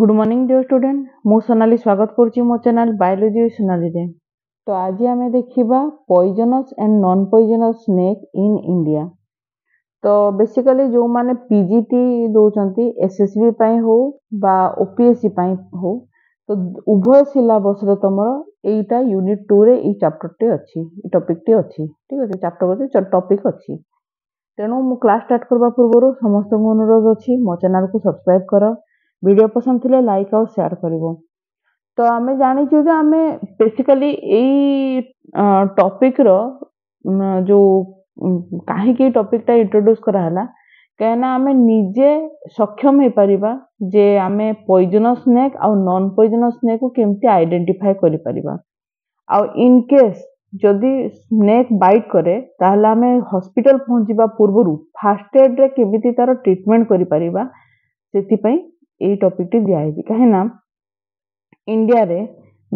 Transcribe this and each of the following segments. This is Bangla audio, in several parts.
ગુડ મોર્નિંગ ડિયર સ્ટુડেন্ট ମୁଁ ସୋନାଲି ସ୍ୱାଗତ କରୁଛି ମୋ ଚ୍ୟାନେଲ୍ ବାୟୋଲୋଜି ୱିଥ୍ ସୋନାଲିରେ ତ ଆଜି ଆମେ ଦେଖିବା poisonous and non poisonous snake in India ତ ବେସିକାଲି ଯେଉଁମାନେ ପି ଜି ଟି ଦେଉଛନ୍ତି ଏସ୍ ଏସ୍ ବି ପାଇଁ ହେଉ ବା ଓ ପି ଏସ୍ ସି ପାଇଁ ହେଉ ତ ଉଭୟ ସିଲାବସ୍ରେ ତୁମର ଏଇଟା ୟୁନିଟ୍ ଟୁରେ ଏଇ ଚାପ୍ଟରଟି ଅଛି ଏଇ ଟପିକ୍ଟି ଅଛି ଠିକ୍ ଅଛି ଚାପ୍ଟର ଅଛି ଟପିକ୍ ଅଛି ତେଣୁ ମୁଁ କ୍ଲାସ୍ ଷ୍ଟାର୍ଟ କରିବା ପୂର୍ବରୁ ସମସ୍ତଙ୍କୁ ଅନୁରୋଧ ଅଛି ମୋ ଚ୍ୟାନେଲ୍କୁ ସବସ୍କ୍ରାଇବ୍ କର ଭିଡ଼ିଓ ପସନ୍ଦ ଥିଲେ ଲାଇକ୍ ଆଉ ସେୟାର କରିବ ତ ଆମେ ଜାଣିଛୁ ଯେ ଆମେ ବେସିକାଲି ଏଇ ଟପିକ୍ର ଯେଉଁ କାହିଁକି ଟପିକ୍ଟା ଇଣ୍ଟ୍ରୋଡ୍ୟୁସ୍ କରାହେଲା କାହିଁକିନା ଆମେ ନିଜେ ସକ୍ଷମ ହେଇପାରିବା ଯେ ଆମେ ପଏଜନସ୍ ସ୍ନେକ୍ ଆଉ ନନ୍ ପଏଜନସ୍ ସ୍ନେକ୍କୁ କେମିତି ଆଇଡେଣ୍ଟିଫାଏ କରିପାରିବା ଆଉ ଇନ୍ କେସ୍ ଯଦି ସ୍ନେକ୍ ବାଇଟ୍ କରେ ତାହେଲେ ଆମେ ହସ୍ପିଟାଲ ପହଞ୍ଚିବା ପୂର୍ବରୁ ଫାର୍ଷ୍ଟ ଏଡ଼୍ରେ କେମିତି ତା'ର ଟ୍ରିଟମେଣ୍ଟ କରିପାରିବା ସେଥିପାଇଁ ଏଇ ଟପିକ୍ଟି ଦିଆହେଇଛି କାହିଁକି ନା ଇଣ୍ଡିଆରେ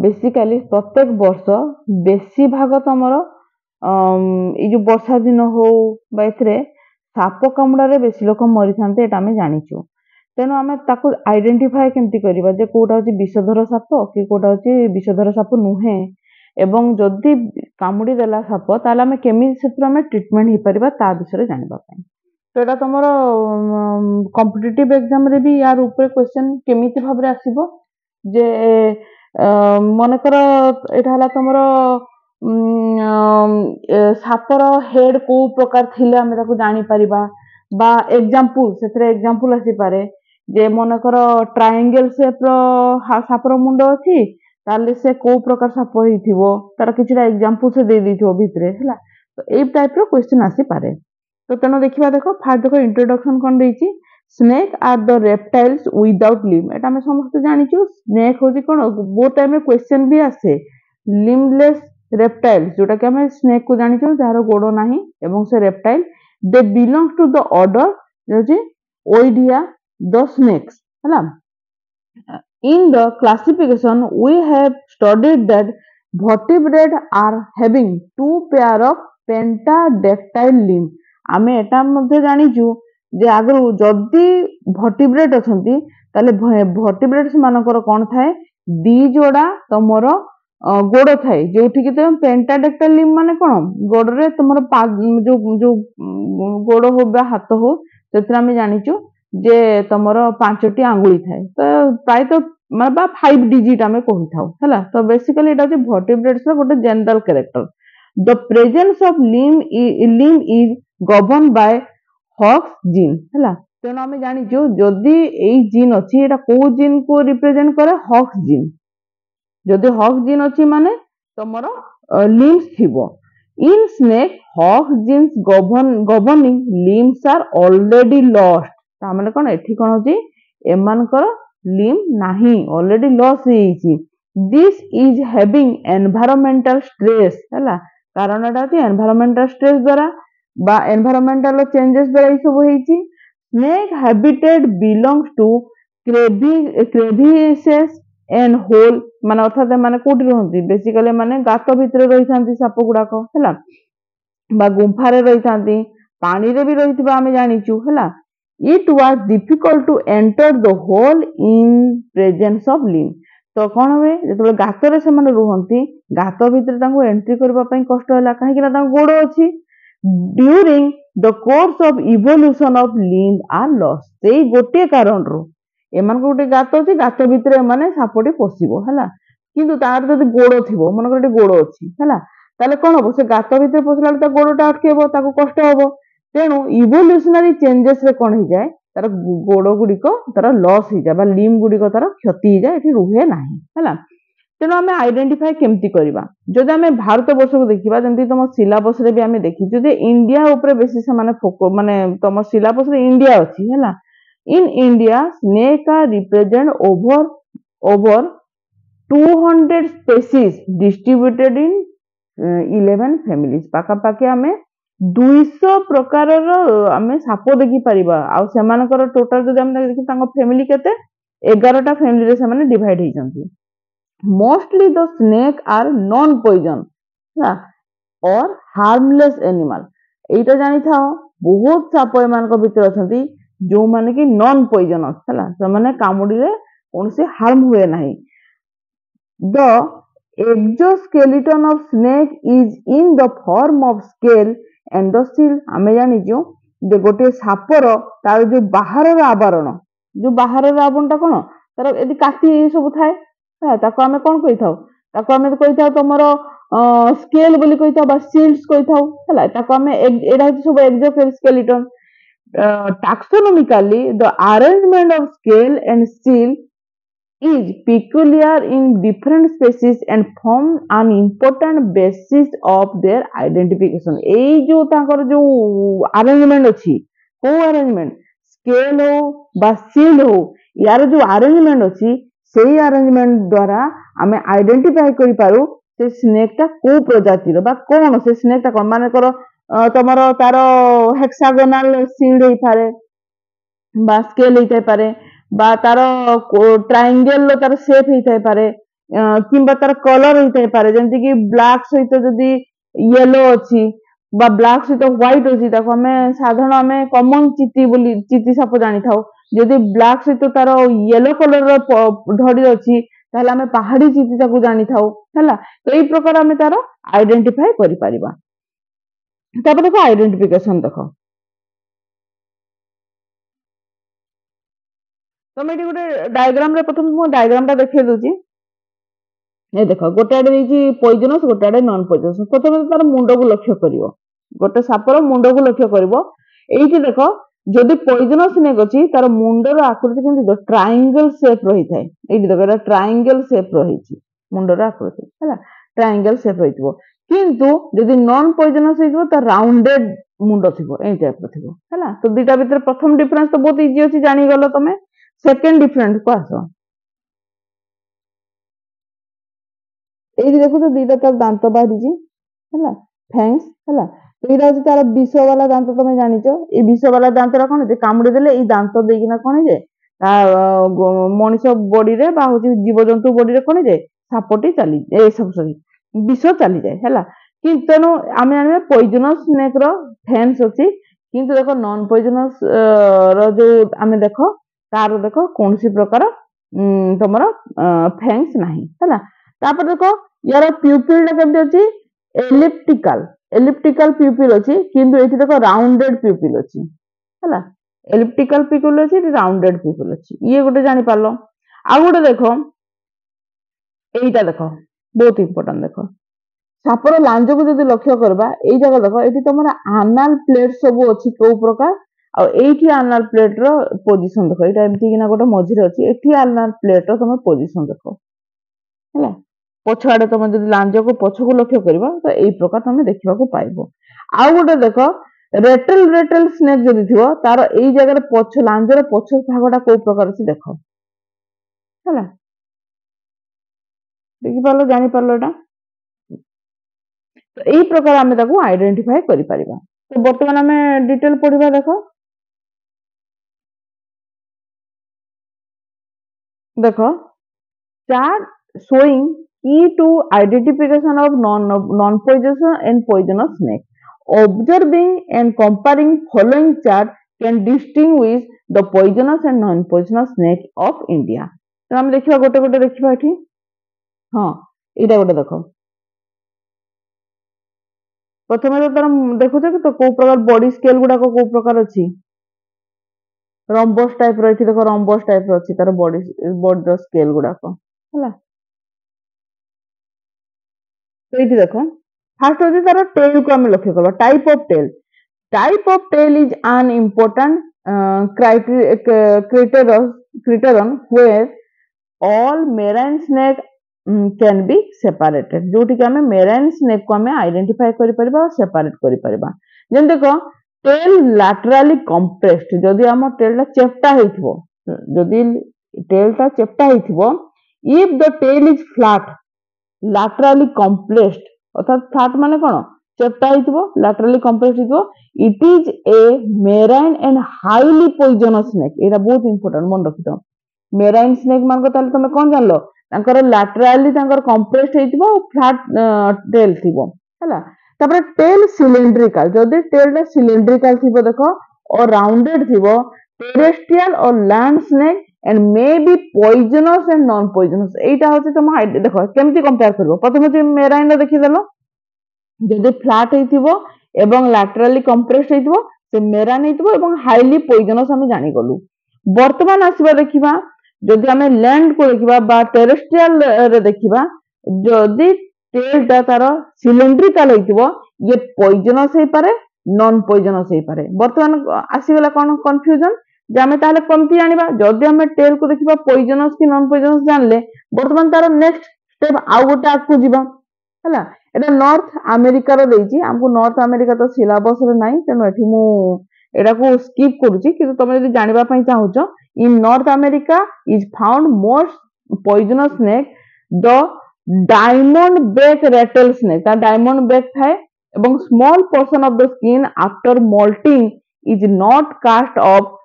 ବେସିକାଲି ପ୍ରତ୍ୟେକ ବର୍ଷ ବେଶୀ ଭାଗ ତମର ଏଇ ଯେଉଁ ବର୍ଷା ଦିନ ହଉ ବା ଏଥିରେ ସାପ କାମୁଡ଼ାରେ ବେଶୀ ଲୋକ ମରିଥାନ୍ତି ଏଇଟା ଆମେ ଜାଣିଛୁ ତେଣୁ ଆମେ ତାକୁ ଆଇଡେଣ୍ଟିଫାଏ କେମିତି କରିବା ଯେ କେଉଁଟା ହେଉଛି ବିଷଧର ସାପ କି କେଉଁଟା ହେଉଛି ବିଷଧର ସାପ ନୁହେଁ ଏବଂ ଯଦି କାମୁଡ଼ି ଦେଲା ସାପ ତାହେଲେ ଆମେ କେମିତି ସେଥିରୁ ଆମେ ଟ୍ରିଟମେଣ୍ଟ ହେଇପାରିବା ତା ବିଷୟରେ ଜାଣିବା ପାଇଁ ତ ଏଇଟା ତମର କମ୍ପିଟେଟିଭ୍ ଏକ୍ଜାମ୍ରେ ବି ୟାର ଉପରେ କ୍ୱେଶ୍ଚନ୍ କେମିତି ଭାବରେ ଆସିବ ଯେ ମନେକର ଏଇଟା ହେଲା ତମର ସାପର ହେଡ୍ କେଉଁ ପ୍ରକାର ଥିଲେ ଆମେ ତାକୁ ଜାଣିପାରିବା ବା ଏକ୍ଜାମ୍ପଲ୍ ସେଥିରେ ଏକ୍ଜାମ୍ପଲ୍ ଆସିପାରେ ଯେ ମନେକର ଟ୍ରାଏଙ୍ଗେଲ୍ ସେପ୍ର ସାପର ମୁଣ୍ଡ ଅଛି ତାହେଲେ ସେ କେଉଁ ପ୍ରକାର ସାପ ହେଇଥିବ ତାର କିଛିଟା ଏକ୍ଜାମ୍ପଲ୍ ସେ ଦେଇ ଦେଇଥିବ ଭିତରେ ହେଲା ତ ଏଇ ଟାଇପ୍ର କ୍ୱେଶ୍ଚନ୍ ଆସିପାରେ ତ ତେଣୁ ଦେଖିବା ଦେଖ ଫାର୍ଷ୍ଟ ଦେଖ ଇଣ୍ଟ୍ରୋଡକ୍ସନ କ'ଣ ଦେଇଛି snake are the reptiles without limb ଏଇଟା ଆମେ ସମସ୍ତେ ଜାଣିଛୁ ସ୍ନେକ୍ ହେଉଛି କ'ଣ ବହୁତ ଟାଇମ୍ରେ କ୍ୱେଶ୍ଚନ୍ ବି ଆସେ ଲିମ୍ଲେସ୍ ରେପ୍ଟାଇଲ୍ସ ଯୋଉଟାକି ଆମେ ସ୍ନେକ୍କୁ ଜାଣିଛୁ ଯାହାର ଗୋଡ଼ ନାହିଁ ଏବଂ ସେ reptile they belongs to the order ହେଉଛି ଓଇଡିଆ ଦ ସ୍ନେକ୍ସ ହେଲା in the classification we have studied that vertebrate are having two pair of pentadactyl limbs ଆମେ ଏଟା ମଧ୍ୟ ଜାଣିଛୁ ଯେ ଆଗରୁ ଯଦି ଭର୍ଟିବ୍ରେଟ୍ ଅଛନ୍ତି ତାହେଲେ ଭର୍ଟିବ୍ରେଟ୍ ସେମାନଙ୍କର କ'ଣ ଥାଏ ଦି ଯୋଡ଼ା ତମର ଗୋଡ଼ ଥାଏ ଯେଉଁଠିକି ତମେ ପେଣ୍ଟାଡେକ୍ଟାଲ ଲିମ୍ ମାନେ କ'ଣ ଗୋଡ଼ରେ ତମର ଯୋଉ ଯୋଉ ଗୋଡ଼ ହଉ ବା ହାତ ହଉ ସେଥିରେ ଆମେ ଜାଣିଛୁ ଯେ ତମର ପାଞ୍ଚଟି ଆଙ୍ଗୁଳି ଥାଏ ତ ପ୍ରାୟତଃ ମାନେ ବା ଫାଇଭ ଡିଜିଟ୍ ଆମେ କହିଥାଉ ହେଲା ତ ବେସିକାଲି ଏଇଟା ହଉଛି ଭର୍ଟିବ୍ରେଟ୍ସର ଗୋଟେ general character the presence of limb limb is governed by Hox gene ହେଲା ତେଣୁ ଆମେ ଜାଣିଛୁ ଯଦି ଏଇ ଜିନ୍ ଅଛି ଏଇଟା କୋଉ ଜିନ୍ କୁ ରିପ୍ରେଜେଣ୍ଟ କରେ ହକ୍ସ ଜିନ୍ ଯଦି ହକ୍ସ ଜିନ୍ ଅଛି ମାନେ ତମର ଲିମ୍ସ ଥିବ in snake Hox genes governing limbs are already lost ତା ମାନେ କଣ ଏଠି କଣ ହଉଛି ଏମାନଙ୍କର ଲିମ୍ ନାହିଁ ଅଲରେଡି ଲସ୍ ହେଇଯାଇଛି this is having environmental stress ହେଲା କାରଣ ଏଟା ହଉଛି ଏନଭାରମେଣ୍ଟାଲ ଷ୍ଟ୍ରେସ୍ ଦ୍ୱାରା বা ଏନଭାଇରମେଣ୍ଟାଲ ଚେଞ୍ଜେସ୍ ଦ୍ୱାରା ଏଇସବୁ ହେଇଛି ସ୍ନେକ୍ ହାବିଟେଡ୍ ବିଲଙ୍ଗସ୍ ଟୁ କ୍ରେଭି କ୍ରେଭିସେସ୍ ଏଣ୍ଡ ହୋଲ୍ ମାନେ ଅର୍ଥାତ୍ ଏମାନେ କୋଉଠି ରୁହନ୍ତି ବେସିକାଲି ମାନେ ଗାତ ଭିତରେ ରହିଥାନ୍ତି ସାପ ଗୁଡ଼ାକ ହେଲା ବା ଗୁମ୍ଫାରେ ରହିଥାନ୍ତି ପାଣିରେ ବି ରହିଥିବା ଆମେ ଜାଣିଛୁ ହେଲା it was difficult to enter the hole in presence of limb ତ କ'ଣ ହୁଏ ଯେତେବେଳେ ଗାତରେ ସେମାନେ ରୁହନ୍ତି ଗାତ ଭିତରେ ତାଙ୍କୁ ଏଣ୍ଟ୍ରି କରିବା ପାଇଁ କଷ୍ଟ ହେଲା କାହିଁକି ନା ତାଙ୍କ ଗୋଡ଼ ଅଛି during the course of evolution of limb are lost ସେଇ ଗୋଟିଏ କାରଣରୁ ଏମାନଙ୍କୁ ଗୋଟେ ଗାତ ଅଛି ଗାତ ଭିତରେ ଏମାନେ ସାପଟି ପଶିବ ହେଲା କିନ୍ତୁ ତାର ଯଦି ଗୋଡ ଥିବ ମନେକର ଗୋଟେ ଗୋଡ ଅଛି ହେଲା ତାହେଲେ କଣ ହବ ସେ ଗାତ ଭିତରେ ପଶିଲା ବେଳେ ତା ଗୋଡଟା ଅଟକେଇବ ତାକୁ କଷ୍ଟ ହବ ତେଣୁ ଇଭଲ୍ୟୁସନାରୀ ଚେଞ୍ଜେସରେ କଣ ହେଇଯାଏ ତାର ଗୋଡ ଗୁଡିକ ତାର ଲସ୍ ହେଇଯାଏ ବା ଲିମ୍ ଗୁଡିକ ତାର କ୍ଷତି ହେଇଯାଏ ଏଠି ରୁହେ ନାହିଁ ହେଲା ତେଣୁ ଆମେ ଆଇଡେଣ୍ଟିଫାଏ କେମିତି କରିବା ଯଦି ଆମେ ଭାରତ ବର୍ଷକୁ ଦେଖିବା ଯେମିତି ତମ ସିଲାବସରେ ବି ଆମେ ଦେଖିଛୁ ଯେ ଇଣ୍ଡିଆ ଉପରେ ବେଶୀ ସେମାନେ ମାନେ ତମ ସିଲାବସରେ ଇଣ୍ଡିଆ ଅଛି ହେଲା in India snake are represent over over two hundred species distributed in eleven families ପାଖାପାଖି ଆମେ ଦୁଇଶହ ପ୍ରକାରର ଆମେ ସାପ ଦେଖିପାରିବା ଆଉ ସେମାନଙ୍କର ଟୋଟାଲ ଯଦି ଆମେ ଦେଖି ତାଙ୍କ ଫ୍ୟାମିଲି କେତେ ଏଗାରଟା ଫ୍ୟାମିଲିରେ ସେମାନେ ଡିଭାଇଡ୍ ହେଇଛନ୍ତି mostly the snake are non poison ହେଲା or harmless animal ଏଇଟା ଜାଣିଥାଅ ବହୁତ ସାପ ଏମାନଙ୍କ ଭିତରେ ଅଛନ୍ତି ଯୋଉମାନେ କି ନନ୍ ପଏଜନସ୍ ହେଲା ସେମାନେ କାମୁଡ଼ିଲେ କୌଣସି ହାର୍ମ ହୁଏ ନାହିଁ the exoskeleton of snake is in the form of scale and the shield ଆମେ ଜାଣିଛୁ ଯେ ଗୋଟିଏ ସାପର ତାର ଯୋଉ ବାହାରର ଆବରଣ ଯୋଉ ବାହାରର ଆବରଣଟା କ'ଣ ତାର ଏଠି କାତି ସବୁ ଥାଏ ହେଲା ତାକୁ ଆମେ କ'ଣ କହିଥାଉ ତାକୁ ଆମେ କହିଥାଉ ତମର ସ୍କେଲ ବୋଲି କହିଥାଉ ବା ସିଲ୍ଡସ୍ କହିଥାଉ ହେଲା ତାକୁ ଆମେ ଏଇଟା ହେଉଛି ସବୁ ଏକ୍ସୋସ୍କେଲିଟନ taxonomically the arrangement of scale and seal is peculiar in different species and form an important basis of their identification ଏଇ ଯୋଉ ତାଙ୍କର ଯୋଉ arrangement ଅଛି କୋଉ arrangement scale ହଉ ବା seal ହଉ ୟାର ଯୋଉ arrangement ଅଛି সেই ଆରେଞ୍ଜମେଣ୍ଟ ଦ୍ୱାରା ଆମେ ଆଇଡେଣ୍ଟିଫାଏ କରିପାରୁ ସେ ସ୍ନେକ୍ଟା କୋଉ ପ୍ରଜାତିର ବା କ'ଣ ସେ ସ୍ନେକ୍ଟା କ'ଣ ମାନଙ୍କର ତମର ତାର ହେକ୍ସାଗୋନାଲ ସିଡ୍ ହେଇପାରେ বা ସ୍କେଲ୍ ହେଇଥାଇପାରେ বা ତାର ଟ୍ରାଇଙ୍ଗେଲର ତାର ସେପ୍ ହେଇଥାଇପାରେ କିମ୍ବା ତାର କଲର ହେଇଥାଇପାରେ ଯେମିତିକି ବ୍ଲାକ୍ ସହିତ ଯଦି ୟେଲୋ ଅଛି বা ବ୍ଲାକ୍ ସହିତ ହ୍ୱାଇଟ୍ ଅଛି ତାକୁ ଆମେ ସାଧାରଣ ଆମେ କମନ୍ ଚିତି ବୋଲି ଚିତି ସାପ ଜାଣିଥାଉ ଯଦି ବ୍ଲାକ୍ ସହିତ ତାର ୟେଲୋ କଲରର ଧଡ଼ି ଅଛି ତାହେଲେ ଆମେ ପାହାଡି ଚିତି ତାକୁ ଜାଣିଥାଉ ହେଲା ଏଇ ପ୍ରକାର ଆମେ ତାର ଆଇଡେଣ୍ଟିଫାଏ କରିପାରିବା ତାପରେ ଦେଖ ଆଇଡେଣ୍ଟିଫିକେସନ ଦେଖ ତମେ ଏଠି ଗୋଟେ ଡାଇଗ୍ରାମରେ ପ୍ରଥମେ ମୁଁ ଡାଇଗ୍ରାମଟା ଦେଖେଇ ଦଉଛି ଏ ଦେଖ ଗୋଟେ ଆଡେ ଦେଇଛି ପଇଜନସ୍ ଗୋଟେ ଆଡେ ନନ୍ ପଇଜନସ୍ ପ୍ରଥମେ ତାର ମୁଣ୍ଡକୁ ଲକ୍ଷ୍ୟ କରିବ ଗୋଟେ ସାପର ମୁଣ୍ଡକୁ ଲକ୍ଷ୍ୟ କରିବ ଏଇଠି ଦେଖ যদি পয়জনস স্নেক অছি তার মুন্ডর আকৃতি কিন্তু দেখ ট্রায়াঙ্গেল রই থাকে এইটি দেখো এটা ট্রায়াঙ্গেল সেপ রহিছি মুন্ডর আকৃতি হলা ট্রায়াঙ্গেল সেপ রহিথিব কিন্তু যদি নন পয়জনস হইথিব তা রাউন্ডেড মুন্ড থিব এই টাইপর থিব হলা তো দুইটা ভিতরে প্রথম ডিফারেন্স তো বহুত ইজি অছি জানি গলো তুমি সেকেন্ড ডিফারেন্স কো আসো দেখো তো দুইটা তার দাঁত বাহারিছি হলা থ্যাঙ্কস হলা ଏଇଟା ହଉଛି ତାର ବିଷ ବାଲା ଦାନ୍ତ ତମେ ଜାଣିଛ ଏଇ ବିଷ ବାଲା ଦାନ୍ତଟା କଣ ଯେ କାମୁଡି ଦେଲେ ଏଇ ଦାନ୍ତ ଦେଇକିନା କଣ ଯେ ମଣିଷ ବଡିରେ ବା ହଉଛି ଜୀବଜନ୍ତୁ ବଡିରେ କଣ ଯେ ସାପଟି ଚାଲି ଏ ସରି ବିଷ ଚାଲିଯାଏ ହେଲା କିନ୍ତୁ ତେଣୁ ଆମେ ଜାଣିବା ପଇଜନସ୍ ସ୍ନେକ୍ର ଫେନ୍ସ ଅଛି କିନ୍ତୁ ଦେଖ ନନ୍ ପଇଜନସ୍ ର ଯୋଉ ଆମେ ଦେଖ ତାର ଦେଖ କୌଣସି ପ୍ରକାର ତମର ଫେନ୍ସ ନାହିଁ ହେଲା ତାପରେ ଦେଖ ୟାର ପ୍ୟୁପିଲଟା କେମିତି ଅଛି ଏଲିପ୍ଟିକାଲ ଏଲିପ୍ଟିକାଲ ପ୍ୟୁପିଲ୍ ଅଛି କିନ୍ତୁ ଏଠି ଦେଖ ରାଉଣ୍ଡେଡ୍ ପ୍ୟୁପିଲ୍ ଅଛି ହେଲା ଏଲିପ୍ଟିକାଲ ପ୍ୟୁପିଲ୍ ଅଛି ଏଠି ରାଉଣ୍ଡେଡ୍ ପ୍ୟୁପିଲ୍ ଅଛି ଇଏ ଗୋଟେ ଜାଣିପାରିଲ ଆଉ ଗୋଟେ ଦେଖ এইটা দেখো বহুত ইম্পর্টান্ট দেখো সাপর লাঞ্জকু যদি লক্ষ্য করবা এই জায়গা দেখো এটি তোমার আনাল প্লেট সবু অছি কেউ প্রকার ଆଉ ଏଇଠି ଆନାଲ ପ୍ଲେଟର ପୋଜିସନ ଦେଖ ଏଇଟା ଏମିତି କିନା ଗୋଟେ ମଝିରେ ଅଛି ଏଠି ଆନାଲ ପ୍ଲେଟର ତମେ ପୋଜିସନ ଦେଖ ହେଲା ପଛ ଆଡେ ତମେ ଯଦି ଲାଞ୍ଜକୁ ପଛକୁ ଲକ୍ଷ୍ୟ କରିବ ତ ଏଇ ପ୍ରକାର ତମେ ଦେଖିବାକୁ ପାଇବ ଆଉ ଗୋଟେ ଦେଖ ରେଟେଲ ରେଟେଲ ସ୍ନେକ୍ ଯଦି ଥିବ ତାର ଏଇ ଜାଗାରେ ପଛ ଲାଞ୍ଜର ପଛ ଭାଗଟା କୋଉ ପ୍ରକାର ଅଛି ଦେଖ ହେଲା ଦେଖିପାରିଲ ଜାଣିପାରିଲ ଏଇଟା ତ ଏଇ ପ୍ରକାର ଆମେ ତାକୁ ଆଇଡେଣ୍ଟିଫାଏ କରିପାରିବା ତ ବର୍ତ୍ତମାନ ଆମେ ଡିଟେଲ ପଢିବା ଦେଖ ଦେଖ chart showing E2 identification of non-poisonous non and poisonous snake. Observing and comparing following chart can distinguish the poisonous and non-poisonous snake of India. So, তো আমি দেখিবা গোটে গোটে দেখিবা এটি ହଁ ଏଇଟା ଗୋଟେ ଦେଖ ପ୍ରଥମେ ତ ତାର ଦେଖୁଛ କି ତ କୋଉ ପ୍ରକାର ବଡି ସ୍କେଲ ଗୁଡାକ କୋଉ ପ୍ରକାର ଅଛି ରମ୍ବସ ଟାଇପର ଏଠି ଦେଖ ରମ୍ବସ ଟାଇପର ଅଛି ତାର ବଡି ବଡିର ସ୍କେଲ ଗୁଡାକ ହେଲା তো এটি দেখো ফার্স্ট হচ্ছে তারা টেলকে আমি লক্ষ্য করবো type of tail type of tail is an important criterion where all marine snake can be separated যেটিকি আমি মেরাইন স্নেক কু আমি আইডেন্টিফাই করিপারিবা আর সেপারেট করিপারিবা যেমন দেখ টেল ল্যাটেরালি কম্প্রেসড যদি আমার টেলটা চেপটা হইথিব যদি টেলটা চেপটা হইথিব if the tail is flat laterally compressed ଅର୍ଥାତ୍ ଫ୍ଲାଟ୍ ମାନେ କ'ଣ ଚେପ୍ଟା ହେଇଥିବ ଲାଟ୍ରାଲି କମ୍ପ୍ଲେକ୍ସ ହେଇଥିବ it is a marine and highly poisonous snake ଏଇଟା ବହୁତ ଇମ୍ପୋର୍ଟାଣ୍ଟ ମନେ ରଖିଥାଉ ମେରାଇନ୍ ସ୍ନେକ୍ ମାନଙ୍କ ତାହେଲେ ତମେ କ'ଣ ଜାଣିଲ ତାଙ୍କର ଲାଟେରାଲି ତାଙ୍କର କମ୍ପ୍ରେସ୍ଡ ହେଇଥିବ ଆଉ ଫ୍ଲାଟ୍ ଟେଲ୍ ଥିବ ହେଲା ତାପରେ ଟେଲ୍ ସିଲିଣ୍ଡ୍ରିକାଲ ଯଦି ଟେଲ୍ଟା ସିଲିଣ୍ଡ୍ରିକାଲ ଥିବ ଦେଖ ଓ ରାଉଣ୍ଡେଡ୍ ଥିବ ଟେରେଷ୍ଟ୍ରିଆଲ ଓ land snake and may be poisonous and non poisonous এইটা হচ্ছে তোমার দেখো কেমতি কম্পেয়ার করব প্রথমে তুমি মেরাইনটা দেখিদেল যদি ফ্ল্যাট হইথিব এবং ল্যাটেরালি কম্প্রেসড হইথিব সে মেরান হইথিব এবং হাইলি পয়জনাস আমি জানি গলু বর্তমান আসিবা দেখিবা যদি আমি ল্যান্ড কু দেখিবা বা টেরেস্ট্রিয়াল রে দেখিবা যদি টেলটা তার সিলিন্ড্রিকাল হইথিব ইয়ে পয়জনাস হইপারে নন পয়জনাস হইপারে বর্তমান আসিগলা কোন কনফ্যুজন যে ଆମେ ତାହେଲେ କେମିତି ଜାଣିବା ଯଦି ଆମେ tail କୁ ଦେଖିବା poisonous କି non poisonous ଜାଣିଲେ ବର୍ତ୍ତମାନ ତାର next step ଆଉ ଗୋଟେ ଆଗକୁ ଯିବା ହେଲା এটা নর্থ আমেরিকার দিয়েছি আমি নর্থ আমেরিকা তো সিলাবসরে নাই তেমন এটি মু এটা স্কিপ করুছি কিন্তু তুমি যদি জাঁয়া চাহুছ in North America is found most poisonous snake the diamondback rattlesnake তার ডায়মন্ড বেক থাকে এবং small portion of the skin after moulting is not cast off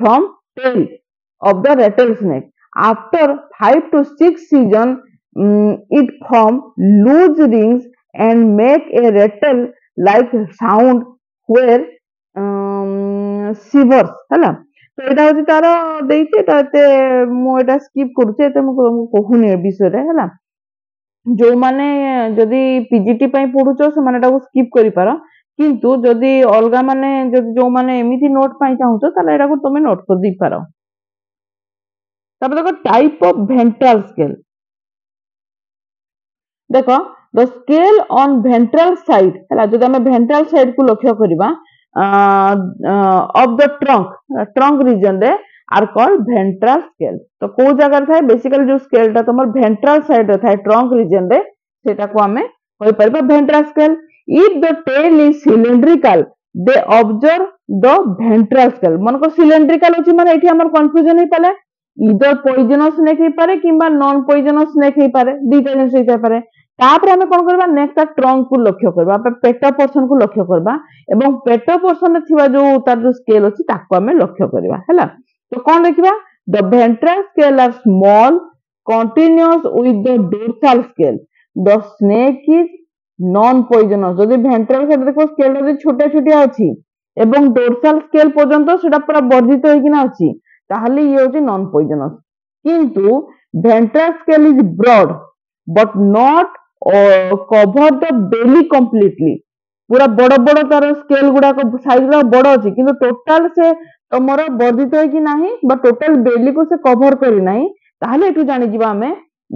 from tail of the rattlesnake. After 5 to 6 season, um, it form loose rings and make a rattle like sound where um, shivers. ହେଲା ତ ଏଇଟା ହଉଛି ତାର ଦେଇଛି ତ ଏତେ ମୁଁ ଏଇଟା ସ୍କିପ୍ କରୁଛି ଏତେ ମୁଁ ତମକୁ କହୁନି ଏ ବିଷୟରେ ହେଲା ଯୋଉମାନେ ଯଦି ପିଜିଟି ପାଇଁ ପଢୁଛ ସେମାନେ ଏଟାକୁ ସ୍କିପ୍ କରିପାର কিন্তু ଯଦି ଅଲଗା ମାନେ ଯଦି ଯୋଉମାନେ ଏମିତି ନୋଟ୍ ପାଇଁ ଚାହୁଁଛ ତାହେଲେ ଏଟାକୁ ତମେ ନୋଟ୍ କରିଦେଇପାର ତାପରେ ଦେଖ ଟାଇପ୍ ଅଫ୍ ଭେଣ୍ଟ୍ରାଲ ସ୍କେଲ୍ ଦେଖ the scale on ventral side ହେଲା ଯଦି ଆମେ ଭେଣ୍ଟ୍ରାଲ ସାଇଡ୍କୁ ଲକ୍ଷ୍ୟ କରିବା ଅଫ୍ ଦ ଟ୍ରଙ୍କ ଟ୍ରଙ୍କ ରିଜନରେ ଆର୍ କଲ୍ ଭେଣ୍ଟ୍ରାଲ ସ୍କେଲ୍ ତ କୋଉ ଜାଗାରେ ଥାଏ ବେସିକାଲି ଯୋଉ ସ୍କେଲ୍ଟା ତମର ଭେଣ୍ଟ୍ରାଲ ସାଇଡ୍ରେ ଥାଏ ଟ୍ରଙ୍କ ରିଜନରେ ସେଟାକୁ ଆମେ କହିପାରିବା ventral scale If the tail is cylindrical, they observe the ventral scale. মনে কর cylindrical হচ্ছে মানে এটি আমার কনফিউশন হই পারে either poisonous snake হই পারে কিংবা non poisonous snake হই পারে দুইটা জিনিস হই পারে তাপরে আমি কোন করবা নেক্সট তার ট্রঙ্ক কু লক্ষ্য করবা বা পেট পোর্শন কু লক্ষ্য করবা এবং পেট পোর্শন রে থিবা যো তার যো স্কেল আছে তাকু আমি লক্ষ্য করবা হেলা তো কোন দেখিবা the ventral scale are small continuous with the dorsal scale the snake is non poisonous ଯଦି ଭେଣ୍ଟ୍ରାଲ ସେଟା ଦେଖିବ ସ୍କେଲଟା ଯଦି ଛୋଟିଆ ଛୋଟିଆ ଅଛି ଏବଂ ଡୋର୍ସାଲ ସ୍କେଲ ପର୍ଯ୍ୟନ୍ତ ସେଟା ପୁରା ବର୍ଦ୍ଧିତ ହେଇକିନା ଅଛି ତାହେଲେ ଇଏ ହଉଛି ନନ୍ ପଏଜନସ୍ କିନ୍ତୁ ventral scale is broad but not cover the belly completely ପୁରା ବଡ ବଡ ତାର ସ୍କେଲ ଗୁଡାକ ସାଇଜ ଗୁଡାକ ବଡ ଅଛି କିନ୍ତୁ ଟୋଟାଲ ସେ ତମର ବର୍ଦ୍ଧିତ ହେଇକି ନାହିଁ ବା ଟୋଟାଲ ବେଲିକୁ ସେ କଭର କରିନାହିଁ ତାହେଲେ ଏଠୁ ଜାଣିଯିବା ଆମେ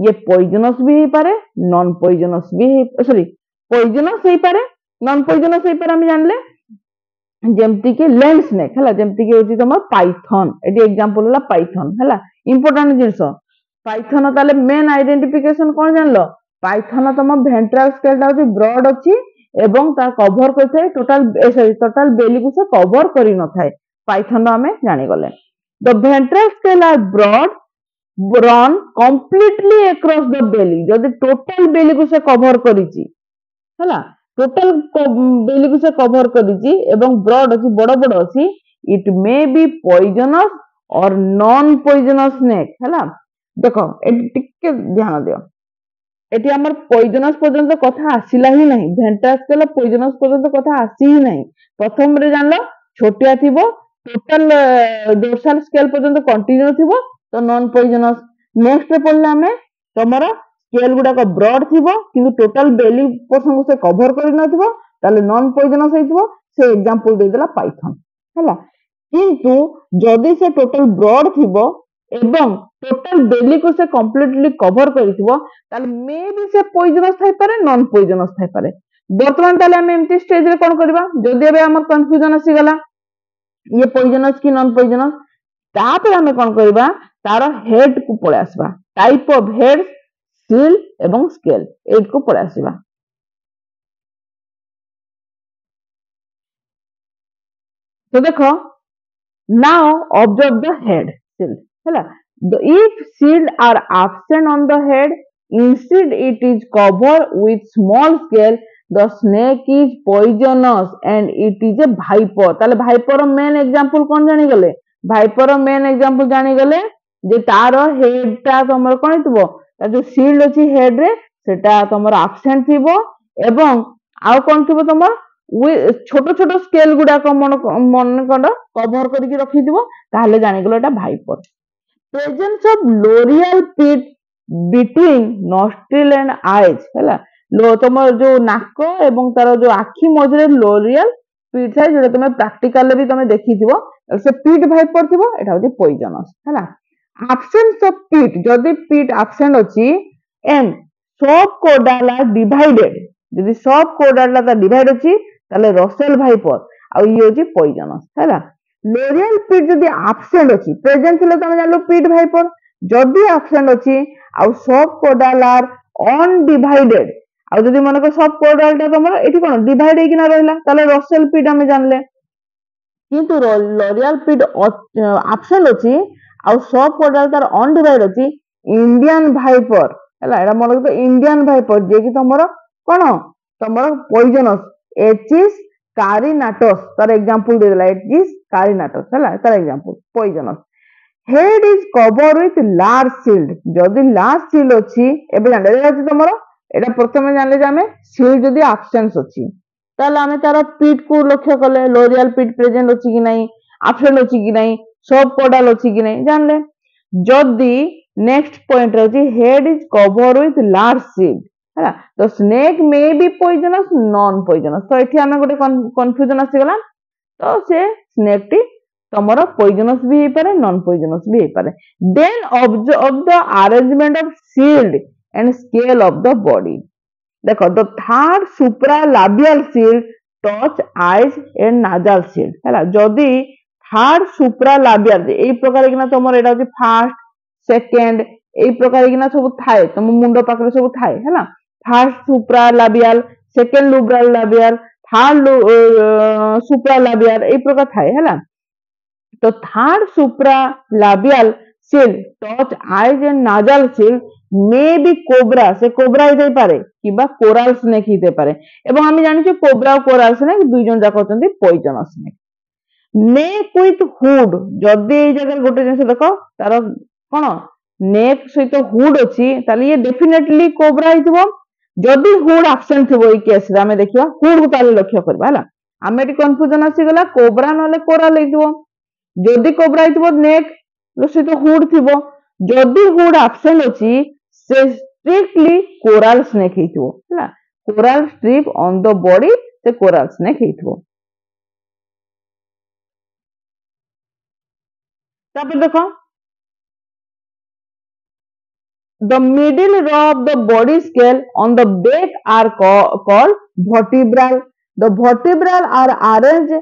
ଇଏ ପଇଜନସ୍ ବି ହେଇପାରେ ନନ୍ ପଇଜନସ୍ ବି ସରି પોઈઝનસ ହେଇପାରେ ନନ୍ ପୋଇଜନସ୍ ହେଇପାରେ ଆମେ ଜାଣିଲେ ଯେମିତିକି ଲେଣ୍ଡ ସ୍ନେକ୍ ହେଲା ଯେମିତିକି ହଉଛି ତମ ପାଇଥନ୍ ଏଠି ଏକ୍ଜାମ୍ପଲ ହେଲା ପାଇଥନ୍ ହେଲା ଇମ୍ପୋର୍ଟାଣ୍ଟ ଜିନିଷ ପାଇଥନ ତାହେଲେ ମେନ୍ ଆଇଡେଣ୍ଟିଫିକେସନ କଣ ଜାଣିଲ ପାଇଥନ ତମ ଭେଣ୍ଟ୍ରାଲ ସ୍କେଲଟା ହଉଛି ବ୍ରଡ ଅଛି ଏବଂ ତା କଭର କରିଥାଏ ଟୋଟାଲ ସରି ଟୋଟାଲ ବେଲିକୁ ସେ କଭର କରିନଥାଏ ପାଇଥନ ଆମେ ଜାଣିଗଲେ the ventral scale are broad run completely across the belly ଯଦି ଟୋଟାଲ ବେଲିକୁ ସେ କଭର କରିଛି ହେଲା ଟୋଟାଲ ବେଲିକୁ ସେ କଭର କରିଛି ଏବଂ ବ୍ରଡ୍ ଅଛି ବଡ ବଡ ଅଛି it may be poisonous or non poisonous snake ହେଲା ଦେଖ ଏଠି ଟିକେ ଧ୍ୟାନ ଦିଅ ଏଠି ଆମର ପଏଜନସ୍ ପର୍ଯ୍ୟନ୍ତ କଥା ଆସିଲା ହିଁ ନାହିଁ ଭେଣ୍ଟ୍ରାସ୍କେଲ ପଏଜନସ୍ ପର୍ଯ୍ୟନ୍ତ କଥା ଆସି ହିଁ ନାହିଁ ପ୍ରଥମରେ ଜାଣିଲ ଛୋଟିଆ ଥିବ ଟୋଟାଲ ଡୋର୍ସାଲ ସ୍କେଲ ପର୍ଯ୍ୟନ୍ତ କଣ୍ଟିନ୍ୟୁ ଥିବ ତ ନନ୍ ପଏଜନସ୍ ନେକ୍ସଟରେ ପଢିଲେ ଆମେ ତମର ସ୍କେଲ ଗୁଡାକ ବ୍ରଡ ଥିବ କିନ୍ତୁ ଟୋଟାଲ ବେଲି ପୋର୍ସନକୁ ସେ କଭର କରିନଥିବ ତାହେଲେ ନନ୍ ପଏଜନସ୍ ହେଇଥିବ ସେ ଏକ୍ସାମ୍ପଲ ଦେଇଦେଲା ପାଇଥନ ହେଲା କିନ୍ତୁ ଯଦି ସେ ଟୋଟାଲ ବ୍ରଡ ଥିବ ଏବଂ ଟୋଟାଲ ବେଲିକୁ ସେ କମ୍ପ୍ଲିଟଲି କଭର କରିଥିବ ତାହେଲେ ମେ ବି ସେ ପୋଇଜନସ୍ ଥାଇପାରେ ନନ୍ ପୋଇଜନସ୍ ଥାଇପାରେ ବର୍ତ୍ତମାନ ତାହେଲେ ଆମେ ଏମିତି ଷ୍ଟେଜରେ କଣ କରିବା ଯଦି ଏବେ ଆମର କନଫ୍ୟୁଜନ ଆସିଗଲା ଇଏ ପୋଇଜନସ୍ କି ନନ୍ ପୋଇଜନସ୍ ତାପରେ ଆମେ କଣ କରିବା ତାର ହେଡ୍ କୁ ପଳେଇ ଆସିବା ଟାଇପ୍ ଅଫ୍ ହେଡ୍ ସିଲ୍ ଏବଂ ସ୍କେଲ୍ ଏଇଟିକୁ ପଳେଇ ଆସିବା তো দেখো now observe the head shield হ্যাঁ if shield are absent on the head instead it is covered with small scale the snake is poisonous and it is a viper তাহলে ভাইপর মেন এক্সাম্পল কোন জানি গলে ভাইপর মেন এক্সাম্পল জানি গলে যে তার হেডটা তোমার কোন হইতব ଯୋଉ ସିଲ୍ଡ ଅଛି ହେଡ୍ ରେ ସେଟା ତମର ଆବସେଣ୍ଟ ଥିବ ଏବଂ ଆଉ କଣ ଥିବ ତମର ଛୋଟ ଛୋଟ ସ୍କେଲ ଗୁଡାକ ମନେ କର କଭର କରିକି ରଖିଥିବ ତାହେଲେ ଜାଣିଗଲ ଏଟା viper presence of loreal pit between nostril and eyes ହେଲା ତମର ଯୋଉ ନାକ ଏବଂ ତାର ଯୋଉ ଆଖି ମଝିରେ ଲୋରିଆଲ ପିଟ ଥାଏ ଯୋଉଟା ତମେ ପ୍ରାକ୍ଟିକାଲରେ ବି ତମେ ଦେଖିଥିବ ସେ ପିଟ ଭାଇପର ଥିବ ଏଟା ହଉଛି ପୋଇଜନସ ହେଲା absence of pit ଯଦି pit ଆବସେଣ୍ଟ ଅଛି m সব କୋଡାଲା divided ଯଦି ସବ କୋଡାଲା ତା divide ଅଛି ତାହେଲେ ରସେଲ ଭାଇପର ଆଉ ଇଏ ହଉଛି ପଇଜନସ ହେଲା ଲୋରିଆଲ ପିଟ ଯଦି absent ଅଛି ପ୍ରେଜେଣ୍ଟ ଥିଲେ ତମେ ଜାଣିଲ ପିଟ ଭାଇପର ଯଦି absent ଅଛି ଆଉ ସବ କୋଡାଲାର undivided ଆଉ ଯଦି ମନେକର ସବ କୋଡାଲଟା ତମର ଏଠି କଣ divide ହେଇକିନା ରହିଲା ତାହେଲେ ରସେଲ ପିଟ ଆମେ ଜାଣିଲେ କିନ୍ତୁ ଲୋରିଆଲ পিট অপশন ଅଛି ଆଉ ସବ୍ କୋଡାଲ ତାର ଅନଡିଭାଇଡ ଅଛି ଇଣ୍ଡିଆନ ଭାଇପର ହେଲା ଏଇଟା ମନେ ରଖିବ ଇଣ୍ଡିଆନ ଭାଇପର ଯିଏକି ତମର କଣ ତମର ପଏଜନସ ଏଚିସ୍ କାରିନାଟସ୍ ତାର ଏକ୍ସାମ୍ପଲ ଦେଇଦେଲା ଏଚିସ୍ କାରିନାଟସ୍ ହେଲା ତାର example poisonous head is cover with large shield যদি লার্জ সিল্ড অছি এবে জানলে এটা হচ্ছে তোমার এটা প্রথমে জানলে যে আমি সিল্ড যদি আবসেন্স অছি তাহলে আমি তার পিট কু লক্ষ্য কলে লোরিয়াল পিট প্রেজেন্ট অছি কি নাই আবসেন্ট অছি কি নাই সব কটা ଅଛି କି ନାହିଁ ଜାଣିଲେ ଯଦି ନେକ୍ସଟ ପଏଣ୍ଟ ରହୁଛି head is cover with large shield ହେଲା ତ snake may be poisonous non poisonous ତ ଏଠି ଆମେ ଗୋଟେ କନଫ୍ୟୁଜନ ଆସିଗଲା ତ ସେ ସ୍ନେକ୍ଟି তোমার পয়জনাস বি হইপারে নন পয়জনাস বি হইপারে then observe the arrangement of shield and scale of the body দেখো the third supralabial shield touch eyes and nasal shield হ্যাঁ যদি থার্ড সুপ্রা ଲାବିଆଲ ଏଇ ପ୍ରକାର କିନା ତମର ଏଇଟା ହଉଛି ଫାର୍ଷ୍ଟ ସେକେଣ୍ଡ ଏଇ ପ୍ରକାର କିନା ସବୁ ଥାଏ ତମ ମୁଣ୍ଡ ପାଖରେ ସବୁ ଥାଏ ହେଲା ଫାର୍ଷ୍ଟ ସୁପ୍ରା ଲାବିଆଲ ସେକେଣ୍ଡ ଲୁବ୍ରାଲ ଲାବିଆଲ ଥାର୍ଡ ସୁପ୍ରା ଲାବିଆଲ ଏଇ ପ୍ରକାର ଥାଏ ହେଲା ତ third supralabial shield touch eyes and nasal shield may be cobra সে কোবরা হইতে পারে কিংবা কোরাল স্নেক হইতে পারে এবং আমি জানি যে কোবরা ও কোরাল স্নেক দুইজন যাক হচ্ছেন poisonous snake neck with hood ଯଦି ଏଇ ଜାଗାରେ ଗୋଟେ ଜିନିଷ ଦେଖ ତାର କ'ଣ ନେକ୍ ସହିତ ହୁଡ୍ ଅଛି ତାହେଲେ ଇଏ ଡେଫିନେଟଲି କୋବ୍ରା ହେଇଥିବ ଯଦି ହୁଡ୍ ଆବସେଣ୍ଟ ଥିବ ଏଇ କେସ୍ରେ ଆମେ ଦେଖିବା ହୁଡ୍କୁ ତାହେଲେ ଲକ୍ଷ୍ୟ କରିବା ହେଲା ଆମେ ଏଠି କନଫ୍ୟୁଜନ ଆସିଗଲା କୋବ୍ରା ନହେଲେ କୋରାଲ ହେଇଥିବ ଯଦି କୋବ୍ରା ହେଇଥିବ ନେକ୍ ସହିତ ହୁଡ୍ ଥିବ ଯଦି ହୁଡ୍ ଆବସେଣ୍ଟ ଅଛି ସେ ଷ୍ଟ୍ରିକ୍ଟଲି କୋରାଲ ସ୍ନେକ୍ ହେଇଥିବ ହେଲା coral stripe on the body ସେ କୋରାଲ ସ୍ନେକ୍ ହେଇଥିବ তারপর দেখো the middle row of the body scale on the back are called vertebral the vertebral are arranged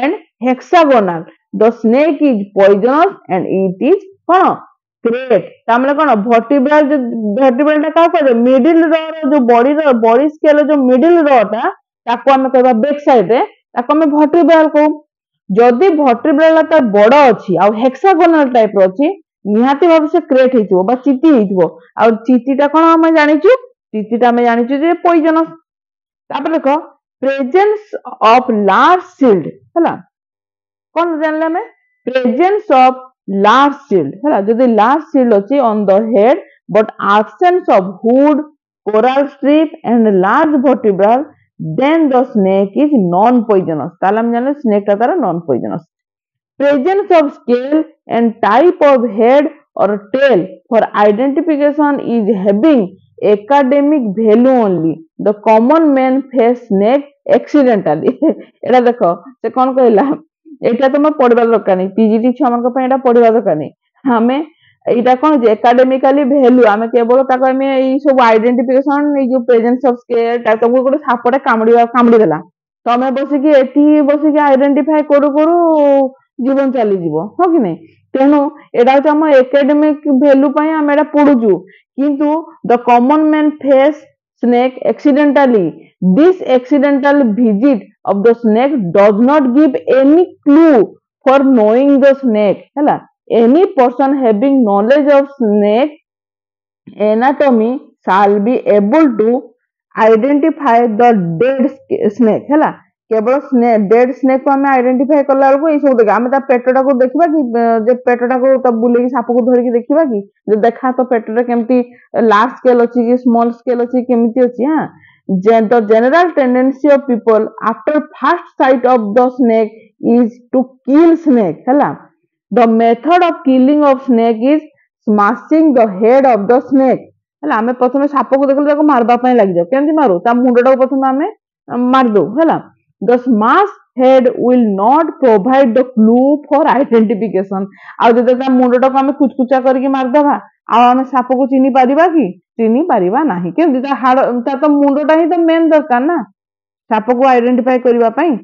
and hexagonal the snake is poisonous and it is কোন ক্রেট তার মানে কোন vertebral যে vertebralটা কার করে middle row ର ଯୋଉ body ର body scale ର ଯୋଉ middle row ଟା ତାକୁ ଆମେ କହିବା back side ରେ ତାକୁ ଆମେ vertebral କହୁ ଯଦି ଭଟ୍ରିବ୍ରାଲାଟା ବଡ ଅଛି ଆଉ ହେକ୍ସାଗୋନାଲ ଟାଇପର ଅଛି ନିହାତି ଭାବେ ସେ କ୍ରେଟ୍ ହେଇଥିବ ବା ଚିତି ହେଇଥିବ ଆଉ ଚିତିଟା କ'ଣ ଆମେ ଜାଣିଛୁ ଚିତିଟା ଆମେ ଜାଣିଛୁ ଯେ ପଇଜନସ୍ ତାପରେ ଦେଖ ପ୍ରେଜେନ୍ସ ଅଫ ଲାର୍ଜ ସିଲ୍ଡ ହେଲା କ'ଣ ଜାଣିଲେ ଆମେ ପ୍ରେଜେନ୍ସ ଅଫ ଲାର୍ଜ ସିଲ୍ଡ ହେଲା ଯଦି ଲାର୍ଜ ସିଲ୍ଡ ଅଛି on the head but absence of hood coral stripe and large vertebral then the snake is non-poisonous. তাহলে আমি জানলাম স্নেকটা তারা non poisonous presence of scale and type of head or tail for identification is having academic value only. The common man face snake accidentally. এটা দেখো সে কোন কহিলা এটা তোমার পড়িবা দরকার ନାହିଁ ପିଜିଟି ଛୁଆମାନଙ୍କ ପାଇଁ ଏଇଟା ପଢିବା ଦରକାର ନାହିଁ ଆମେ ଏଇଟା କ'ଣ ଯେ ଏକାଡେମିକାଲି ଭ୍ୟାଲ୍ୟୁ ଆମେ କେବଳ ତାକୁ ଆମେ ଏଇ ସବୁ ଆଇଡେଣ୍ଟିଫିକେସନ ଏଇ ଯୋଉ ପ୍ରେଜେନ୍ସ ଅଫ ସ୍କେୟାର ତାକୁ ଗୋଟେ ସାପଟେ କାମୁଡିବା କାମୁଡି ଦେଲା ତମେ ବସିକି ଏଠି ବସିକି ଆଇଡେଣ୍ଟିଫାଏ କରୁ କରୁ ଜୀବନ ଚାଲିଯିବ ହଁ କି ନାହିଁ ତେଣୁ ଏଇଟା ହଉଛି ଆମ ଏକାଡେମିକ ଭ୍ୟାଲ୍ୟୁ ପାଇଁ ଆମେ ଏଇଟା ପଢୁଛୁ କିନ୍ତୁ the common man face snake accidentally this accidental visit of the snake does not give any clue for knowing the snake ହେଲା Any person having knowledge of snake anatomy shall be able to identify the dead snake ହେଲା କେବଳ ଡେଡ୍ ସ୍ନେକକୁ ଆମେ ଆଇଡେଣ୍ଟିଫାଏ କଲା ବେଳକୁ ଏଇସବୁ ଦେଖିବା ଆମେ ତା ପେଟଟାକୁ ଦେଖିବା କି ଯେ ପେଟଟାକୁ ତ ବୁଲେଇକି ସାପକୁ ଧରିକି ଦେଖିବା କି ଯେ ଦେଖା ତ ପେଟରେ କେମିତି ଲାର୍ଜ ସ୍କେଲ୍ ଅଛି କି ସ୍ମଲ୍ ସ୍କେଲ୍ ଅଛି କେମିତି ଅଛି ହଁ the general tendency of people after first sight of the snake is to kill snake ହେଲା the method of killing of snake is smashing the head of the snake आम प्रथम साप को देख लगे मार्वाई लग जाओ कमी मारो मुंडा प्रथम आम मारदेला the smash head will not provide the clue for identification आउ मुंड मुंडा को कुचकुचा करके आम साप को चिन्ह पार कि चिन्ह पार ना कि हाड़ मुंडा ही तो मेन दरकार ना साप को आईडेटिफाई करने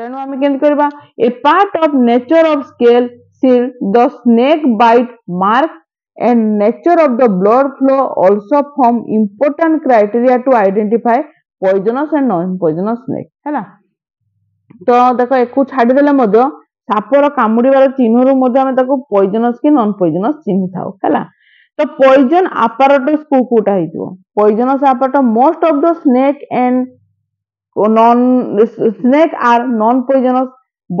तेणु आम के part of nature of scale Still, the snake bite mark and nature of the blood flow also form important criteria to identify poisonous and non-poisonous snake. ହେଲା ତ ଦେଖ ୟାକୁ ଛାଡ଼ିଦେଲେ ମଧ୍ୟ ସାପର କାମୁଡ଼ିବାର ଚିହ୍ନରୁ ମଧ୍ୟ ଆମେ ତାକୁ ପଏଜନସ୍ କି ନନ୍ ପଏଜନସ୍ ଚିହ୍ନିଥାଉ ହେଲା ତ ପଏଜନ୍ ଆପାରଟସ୍ କୋଉ କୋଉଟା ହେଇଥିବ poisonous apparatus most of the snake and non snake are non poisonous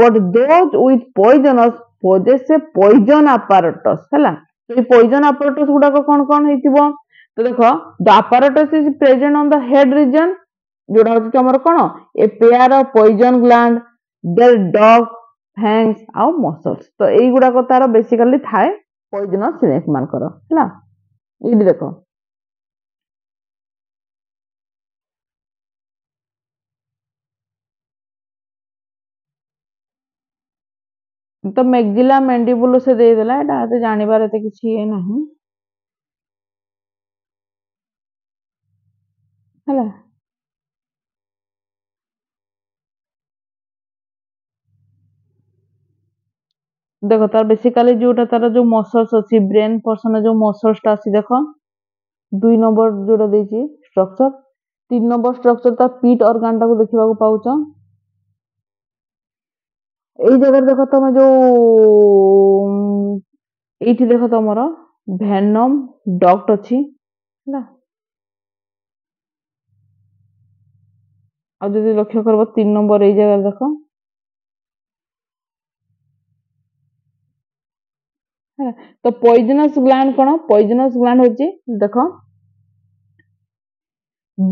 but those with poisonous ବୋଧେ ଏ ପଏଜନ ଆପାରଟସ୍ ହେଲା ସେଇ ପଇଜନ ଆପାରଟସ୍ ଗୁଡାକ କ'ଣ କ'ଣ ହେଇଥିବ ତ ଦେଖ the apparatus is present on the head region ଯୋଉଟା ହଉଛି ତମର କ'ଣ a pair of gland their duct fangs ଆଉ ମସଲ୍ସ ତ ଏଇ ଗୁଡ଼ାକ ତାର ବେସିକାଲି ଥାଏ ପଏଜନସ୍ ମାନଙ୍କର ହେଲା ଏଇଠି ଦେଖ ତ ମେଗଜିଲା ମେଣ୍ଡିବୁଲ ସେ ଦେଇଦେଲା ଏଇଟା ଏତେ ଜାଣିବାର ଏତେ କିଛି ଇଏ ନାହିଁ ହେଲା ଦେଖ ତାର ବେସିକାଲି ଯୋଉଟା ତାର ଯୋଉ ମସଲ୍ସ ଅଛି ବ୍ରେନ୍ ପର୍ସନ ଯୋଉ ମସଲ୍ସଟା ଅଛି ଦେଖ ଦୁଇ ନମ୍ବର ଯୋଉଟା ଦେଇଛି ଷ୍ଟ୍ରକ୍ଚର ତିନି ନମ୍ବର ଷ୍ଟ୍ରକ୍ଚର ତା ପିଟ୍ ଅର୍ଗାନଟାକୁ ଦେଖିବାକୁ ପାଉଛ ଏଇ ଜାଗାରେ ଦେଖ ତମେ ଯୋଉ ଏଇଠି ଦେଖ ତମର ଭେନମ ଡକ୍ଟ ଅଛି ହେଲା ଆଉ ଯଦି ଲକ୍ଷ୍ୟ କରିବ ତିନି ନମ୍ବର ଏଇ ଜାଗାରେ ଦେଖ ହେଲା ତ ପଇଜନସ୍ ଗ୍ଲାଣ୍ଡ କ'ଣ ପଇଜନସ୍ ଗ୍ଲାଣ୍ଡ ହଉଛି ଦେଖ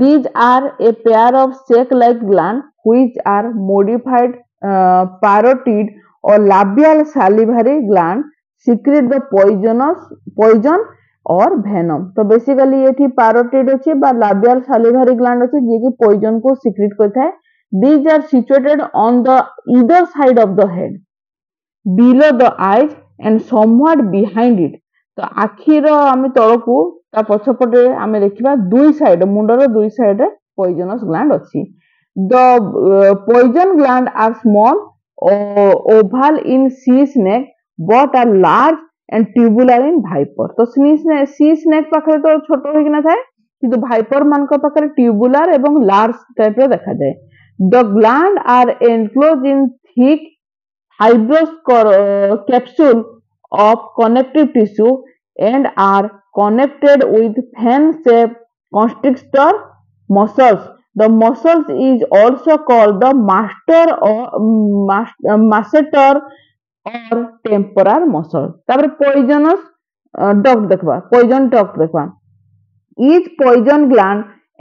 These are a pair of sac-like gland which are modified parotid or labial salivary gland secrete the poisonous poison or और भेनम तो बेसिकली ये पारोटेड अच्छे लाबियल सालिभारी ग्लैंड अच्छे जी की पॉइजन को सिक्रेट करता these are situated on the either side of the head below the eyes and somewhat behind it ତ ଆଖିର ଆମେ ତଳକୁ ta pachapote ame dekhiba dui side ମୁଣ୍ଡର dui side poisonous gland ଅଛି The uh, poison gland are small, oval in sea snake, but are large and tubular in viper. So, sea snake পাখরে তো ছোট হয়ে না থাকে কিন্তু ভাইপর মানক tubular টিউবুলার large type টাইপের দেখা যায় The gland are enclosed in thick fibrous capsule of connective tissue and are connected with fan-shaped constrictor muscles The muscles is also called the master or masseter or temporal muscle. তারপরে poisonous duct দেখবা poison duct দেখবা each poison gland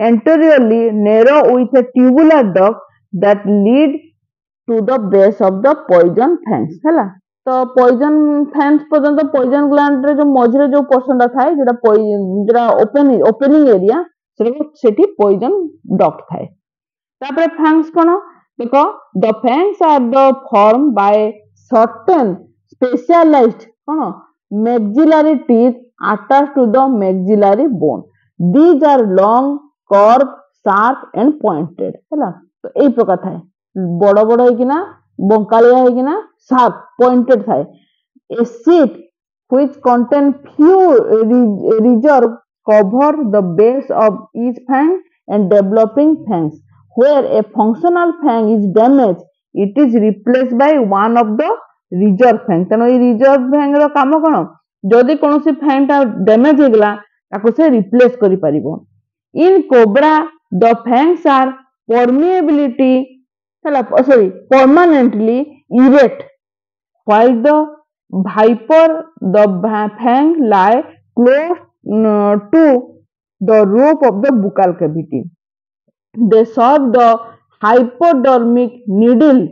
anteriorly narrow with a tubular duct that lead to the base of the poison fence hala ତ poison fence ପର୍ଯ୍ୟନ୍ତ poison gland ରେ ଯୋଉ ମଝିରେ ଯୋଉ portion ଟା ଥାଏ ଯୋଉଟା ଯୋଉଟା open opening area ତେଣୁ ସେଠି poison dot ଥାଏ ତାପରେ fangs କ'ଣ ଦେଖ the fangs are the formed by certain specialized କ'ଣ maxillary teeth attached to the maxillary bone these are long curved sharp and pointed ହେଲା ତ ଏଇ ପ୍ରକାର ଥାଏ ବଡ଼ ବଡ଼ ହେଇକିନା ବଙ୍କାଳିଆ ହେଇକିନା ସାର୍ପ ପଏଣ୍ଟେଡ୍ ଥାଏ a sheath which contain few reserve cover the base of each fang and developing fangs. Where a functional fang is damaged, it is replaced by one of the reserve fang ତେଣୁ ଏଇ ରିଜର୍ଭ ଫ୍ୟାଙ୍ଗର କାମ କ'ଣ ଯଦି କୌଣସି ଫ୍ୟାଙ୍ଗଟା ଡ୍ୟାମେଜ ହେଇଗଲା ତାକୁ ସେ ରିପ୍ଲେସ୍ କରିପାରିବ in cobra the ଫ୍ୟାଙ୍ଗସ୍ are permeability ହେଲା sorry permanently erect while the viper the fang lie close to the rope of the buccal cavity. They serve the hypodermic needle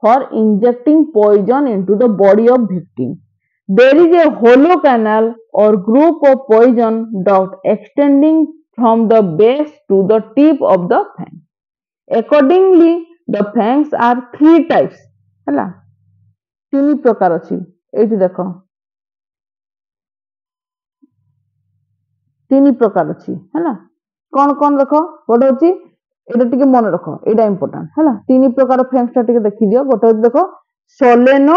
for injecting poison into the body of victim. There is a hollow canal or group of poison dot extending from the base to the tip of the fang. Accordingly, the fangs are three types. ହେଲା ତିନି ପ୍ରକାର ଅଛି ଏଇଠି ତିନି ପ୍ରକାର ଅଛି ହେଲା କ'ଣ କ'ଣ ରଖ ଗୋଟେ ହେଉଛି ଏଇଟା ଟିକେ ମନେ ରଖ ଏଇଟା ଇମ୍ପୋର୍ଟାଣ୍ଟ ହେଲା ତିନି ପ୍ରକାର ଫେନ୍ସଟା ଟିକେ ଦେଖିଦିଅ ଗୋଟେ ହେଉଛି ଦେଖ ସୋଲେନୋ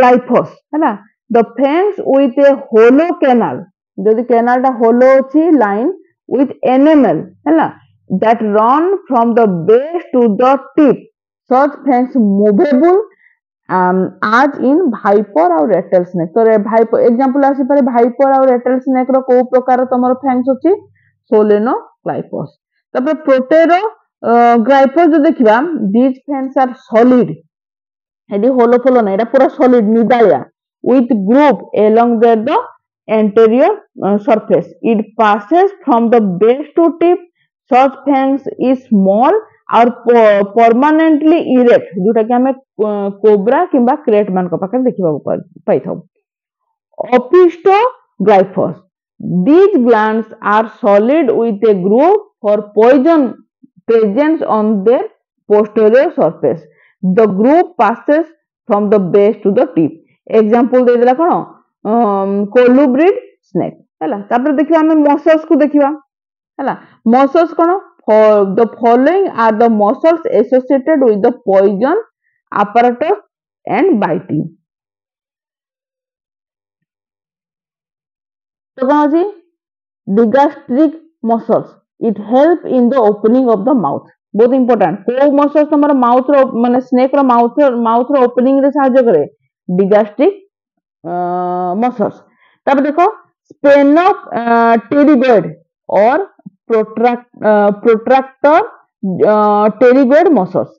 ଗ୍ଲାଇଫସ୍ ହେଲା the fangs with a hollow canal ଯଦି କେନାଲଟା ହୋଲୋ ଅଛି ଲାଇନ୍ ୱିଥ୍ ଏନଏମଏଲ ହେଲା that run from the base to the tip such fangs movable as in भाइपर आउ रेटेल स्नेक तो भाइपर एग्जांपल आसी पारे भाइपर आउ रेटेल स्नेक रो को प्रकार तमर फैंग्स अछि सोलेनो ग्लाइपोस तबे प्रोटेरो ग्लाइपोस जो देखिबा दीज फैंग्स आर सॉलिड एडी होलो फोलो ना एटा पूरा सॉलिड निदालिया with group along the anterior uh, surface it passes from the base to tip such fangs is small আর ପରମାନେଣ୍ଟଲି ଇରେକ୍ଟ ଯୋଉଟାକି ଆମେ କୋବ୍ରା କିମ୍ବା କ୍ରେଟ୍ ମାନଙ୍କ ପାଖରେ ଦେଖିବାକୁ ପାଇଥାଉ ଅପିଷ୍ଟ ଗ୍ଲାଇଫସ୍ These glands are solid with a groove for poison presence on their posterior surface. The groove passes from the base to the tip. Example ଦେଇଦେଲା କ'ଣ କୋଲୁବ୍ରିଡ୍ ସ୍ନେକ୍ ହେଲା ତାପରେ ଦେଖିବା ଆମେ ମସଲ୍ସକୁ ଦେଖିବା ହେଲା ମସଲ୍ସ କ'ଣ the following are the muscles associated with the poison apparatus and biting तो कौन है Digastric muscles. It help in the opening of the mouth. Both important. को muscles तो हमारा mouth or मतलब snake रा mouth रा mouth रा opening रे साझा करे. Digastric uh, muscles. तब देखो, spine of uh, teddy bear or protract protractor pterygoid muscles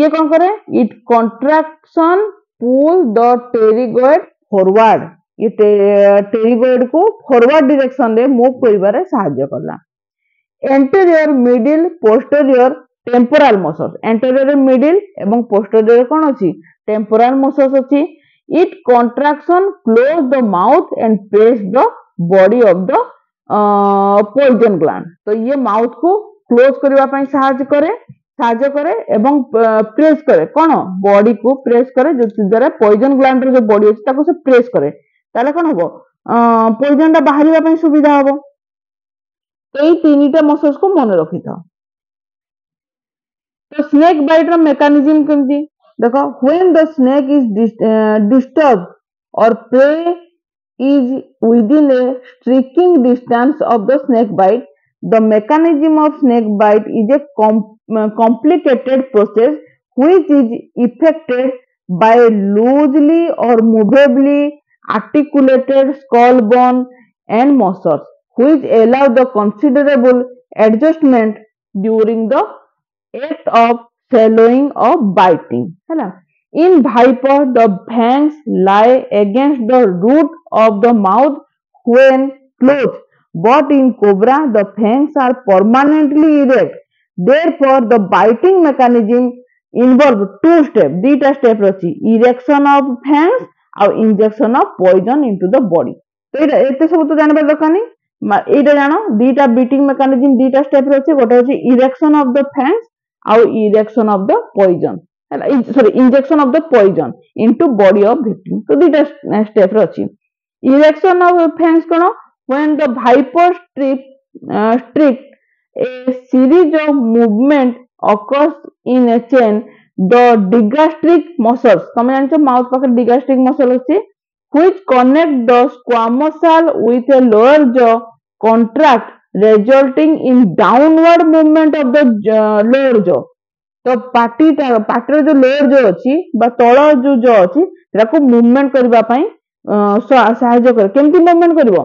ये कौन करे it contraction pull the pterygoid forward ये टेरिगोइड को फॉरवर्ड डायरेक्शन रे मूव करिवारे सहाय्य करला एंटेरियर मिडिल पोस्टेरियर টেম্পোরাল মসস এন্টেরিয়র মিডিল এবং পোস্টেরিয়র কোন আছে টেম্পোরাল মসস আছে it contraction close the mouth and press the body of the poison gland તો યે માઉથ કુ ક્લોઝ કરવા પાઈ સહાય કરે સાહાଯ୍ય કરે એવં પ્રેસ કરે કોણ બોડી કુ પ્રેસ કરે જો દ્વારા પોઇઝન ગ્લાન્ડ રો જો બોડી અછે તાકો સે પ્રેસ કરે তাহলে কোন হবো পরিধান টা বাহারিবা পাই সুবিধা হবো এই তিনটা মসলস কু মনে রাখিথাও তো স্নেক বাইট র মেকানিজম কেমতি দেখো when the snake is disturb or prey is within a streaking distance of the snake bite. The mechanism of snake bite is a com uh, complicated process which is effected by loosely or movably articulated skull bone and muscles which allow the considerable adjustment during the act of swallowing or biting. Hello. In viper, the fangs lie against the root of the mouth when closed, but in cobra, the fangs are permanently erect. Therefore, the biting mechanism involves two steps, দুইটা step রয়েছে, erection of fangs আর injection of poison into the body. তো এটা এতে সব তো জানবার দরকার নেই এইটা জানো দুইটা বিটিং মেকানিজম দুইটা স্টেপ রয়েছে গোটা হচ্ছে ইরেকশন অফ দ্য ফ্যাংস আর erection of the poison sorry injection of the poison into body of victim so দুইটা next step অছি erection of ফ্যান্স কোন when the viper strip uh, strip a series of movement occurs in a chain the digastric muscles তুমি জানছো mouth পাখে digastric muscle আছে which connect the squamous cell with a lower jaw contract resulting in downward movement of the uh, lower jaw ତ ପାଟି ପାଟିର ଯୋଉ ଲେୟର ଯୋଉ ଅଛି ବା ତଳ ଯୋଉ ଯୋଉ ଅଛି ତାକୁ ମୁଭମେଣ୍ଟ କରିବା ପାଇଁ ସାହାଯ୍ୟ କରେ କେମିତି ମୁଭମେଣ୍ଟ କରିବ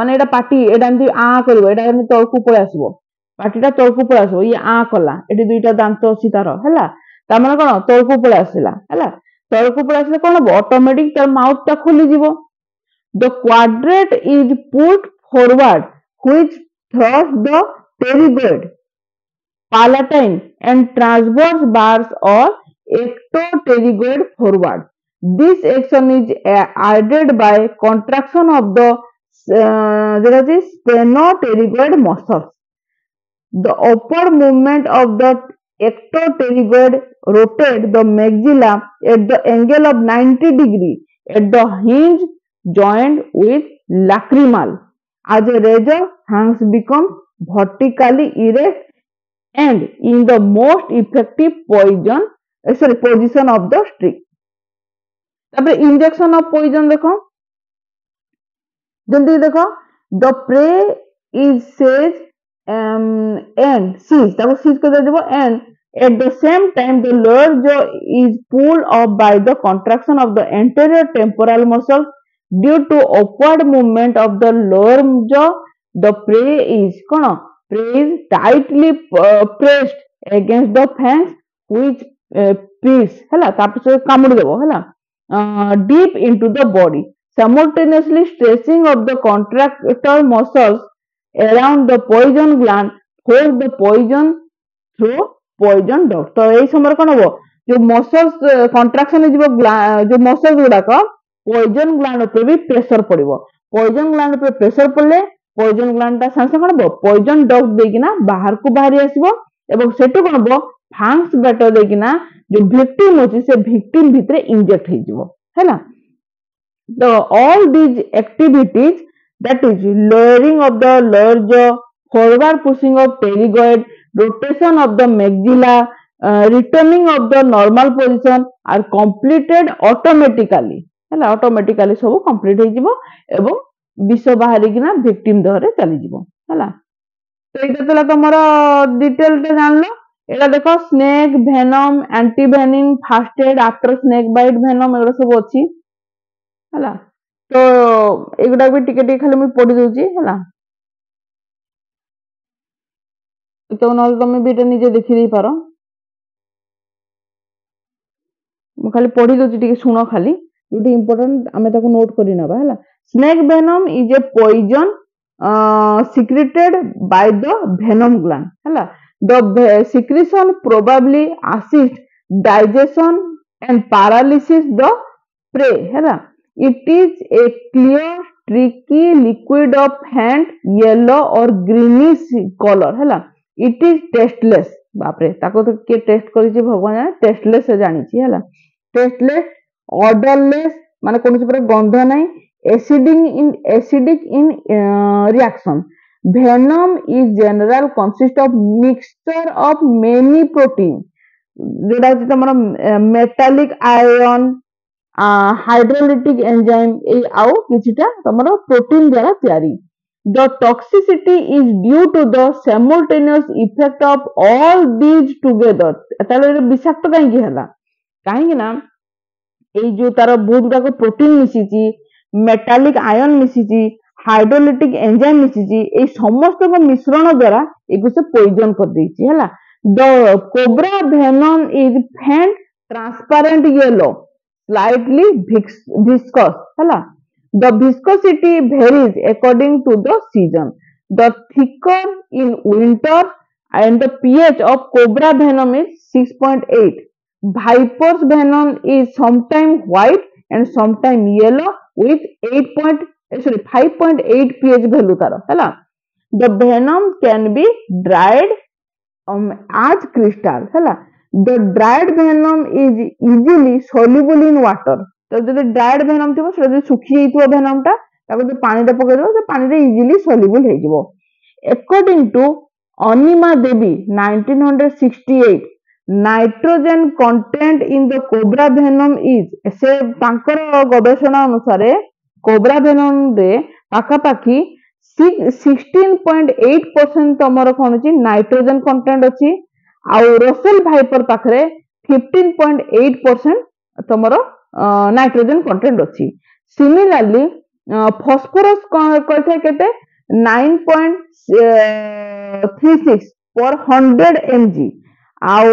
ମାନେ ଏଇଟା ପାଟି ଏଇଟା ଏମିତି ଆଁ କରିବ ଏଇଟା ଏମିତି ତଳକୁ ପଳେଇ ଆସିବ ପାଟିଟା ତଳକୁ ପଳେଇ ଆସିବ ଇଏ ଆଁ କଲା ଏଠି ଦୁଇଟା ଦାନ୍ତ ଅଛି ତାର ହେଲା ତା ମାନେ କଣ ତଳକୁ ପଳେଇ ଆସିଲା ହେଲା ତଳକୁ ପଳେଇ ଆସିଲେ କଣ ହବ ଅଟୋମେଟିକ ତାର ମାଉଥ ଟା ଖୋଲିଯିବ the quadrate is put forward which thrusts the pterygoid palatine and transverse bars or ectoterygod forward. This action is uh, aided by contraction of the uh, that is muscles. The upper movement of the ectoterygod rotate the maxilla at the angle of 90 degree at the hinge joined with lacrimal. As a result, hands become vertically erect and in the most effective poison eh, sorry position of the string তারপরে injection of poison, দেখো জলদি দেখো the prey is seize and seize তাকে সিজ করে দেব and at the same time the lower jaw is pulled up by the contraction of the anterior temporal muscle due to upward movement of the lower jaw the prey is কোন press tightly pressed against the fence which piece ହେଲା ତାପରେ ସେ କାମୁଡି ଦେବ ହେଲା deep into the body simultaneously stretching of the contractor muscles around the poison gland for the poison through poison dot to ei samare kon hobo jo muscles contraction jibo jo muscles ଗୁଡାକ poison gland ଉପରେ ବି pressure padibo poison gland ଉପରେ pressure ପଡିଲେ ପଏଜନ ଗ୍ଲାଣ୍ଡ ଟା ସାଙ୍ଗେ ସାଙ୍ଗେ କଣ ହବ ପଏଜନ ଡକ୍ ଦେଇକିନା ବାହାରକୁ ବାହାରି ଆସିବ ଏବଂ ସେଠୁ କଣ ହବ ଫାଙ୍କ୍ସ ବ୍ୟାଟର ଦେଇକିନା ଯୋଉ ଭିକ୍ଟିମ ଅଛି ସେ ଭିକ୍ଟିମ ଭିତରେ ଇଞ୍ଜେକ୍ଟ ହେଇଯିବ ହେଲା ତ all these activities that is lowering of the lower jaw, forward pushing of pterygoid, rotation of the maxilla, uh, returning of the normal position are completed automatically. ହେଲା ଅଟୋମେଟିକାଲି ସବୁ କମ୍ପ୍ଲିଟ ହେଇଯିବ ଏବଂ ବିଷ ବାହାରିକିନା ଭିକ୍ଟିମ ଦେହରେ ଚାଲିଯିବ ହେଲା ତ ଏଇଟା ଥିଲା ତମର ଡିଟେଲଟା ଜାଣିଲ এটা দেখো snake venom antivenin first aid after snake bite venom এগুলো সব অছি হলা তো এগুলা বি টিকে টিকে খালি মু পড়ি দউছি হলা তো নহলে তুমি বি এটা নিজে দেখি দেই পারো মু খালি পড়ি দউছি টিকে শুনো খালি ଯୋଉଠି ଇମ୍ପୋର୍ଟାଣ୍ଟ ଆମେ ତାକୁ ନୋଟ୍ କରିନେବା ହେଲା Snake venom is a poison uh, secreted by the venom gland. Hello. The secretion probably assists digestion and paralysis the prey. Hello. It is a clear tricky liquid of hand yellow or greenish color. Hello. It is tasteless. বাপরে তাকে তো কে টেস্ট করেছে ভগবান জানে টেস্টলেস জানিছি হল টেস্টলেস অর্ডারলেস মানে কোন প্রকার গন্ধ নাই acidic in acidic in uh, reaction venom is general consist of mixture of many protein ଯୋଉଟା ହଉଛି ତମର ମେଟାଲିକ ଆୟନ ହାଇଡ୍ରୋଲିଟିକ ଏଞ୍ଜାଇମ ଏଇ ଆଉ କିଛିଟା ତମର ପ୍ରୋଟିନ ଦ୍ଵାରା ତିଆରି the toxicity is due to the simultaneous effect of all these together ତାହେଲେ ବିଷାକ୍ତ କାହିଁକି ହେଲା କାହିଁକି ନା ଏଇ ଯୋଉ ତାର ବହୁତ ଗୁଡାକ ପ୍ରୋଟିନ ମିଶିଛି ମେଟାଲିକ ଆୟନ ମିଶିଛି ହାଇଡ୍ରୋଲିଟିକ ଏଞ୍ଜାଇମ ମିଶିଛି ଏଇ ସମସ୍ତଙ୍କ ମିଶ୍ରଣ ଦ୍ଵାରା ଏକୁ ସେ ପୋଇଜନ କରିଦେଇଛି ହେଲା the cobra venom is faint transparent yellow slightly viscous ହେଲା the viscosity varies according to the season the thicker in winter and the pH of cobra venom is 6.8. Viper's venom is sometimes white and sometimes yellow with 8. sorry 5.8 pH value তার hala the venom can be dried um, as crystal hala the dried venom is easily soluble in water to so, jodi dried venom thibo so jodi sukhi সেটা venom ta যাইতিব venomটা pani ta পানিতে পকাই দেব pani re easily soluble he jibo according to anima devi 1968 nitrogen content in the cobra venom is ସେ ତାଙ୍କର ଗବେଷଣା ଅନୁସାରେ କୋବ୍ରା ଭେନମ୍ରେ ପାଖାପାଖି ସିକ୍ସଟିନ୍ ପଏଣ୍ଟ ଏଇଟ୍ ପରସେଣ୍ଟ ତମର କ'ଣ ଅଛି ନାଇଟ୍ରୋଜେନ୍ କଣ୍ଟେଣ୍ଟ ଅଛି ଆଉ ରସେଲ ଭାଇପର ପାଖରେ ଫିଫ୍ଟିନ୍ ପଏଣ୍ଟ ଏଇଟ୍ ପରସେଣ୍ଟ ତମର ନାଇଟ୍ରୋଜେନ୍ କଣ୍ଟେଣ୍ଟ ଅଛି ସିମିଲାରଲି ଫସ୍ଫୋରସ୍ କହିଥାଏ କେତେ nine point three six per hundred M G ଆଉ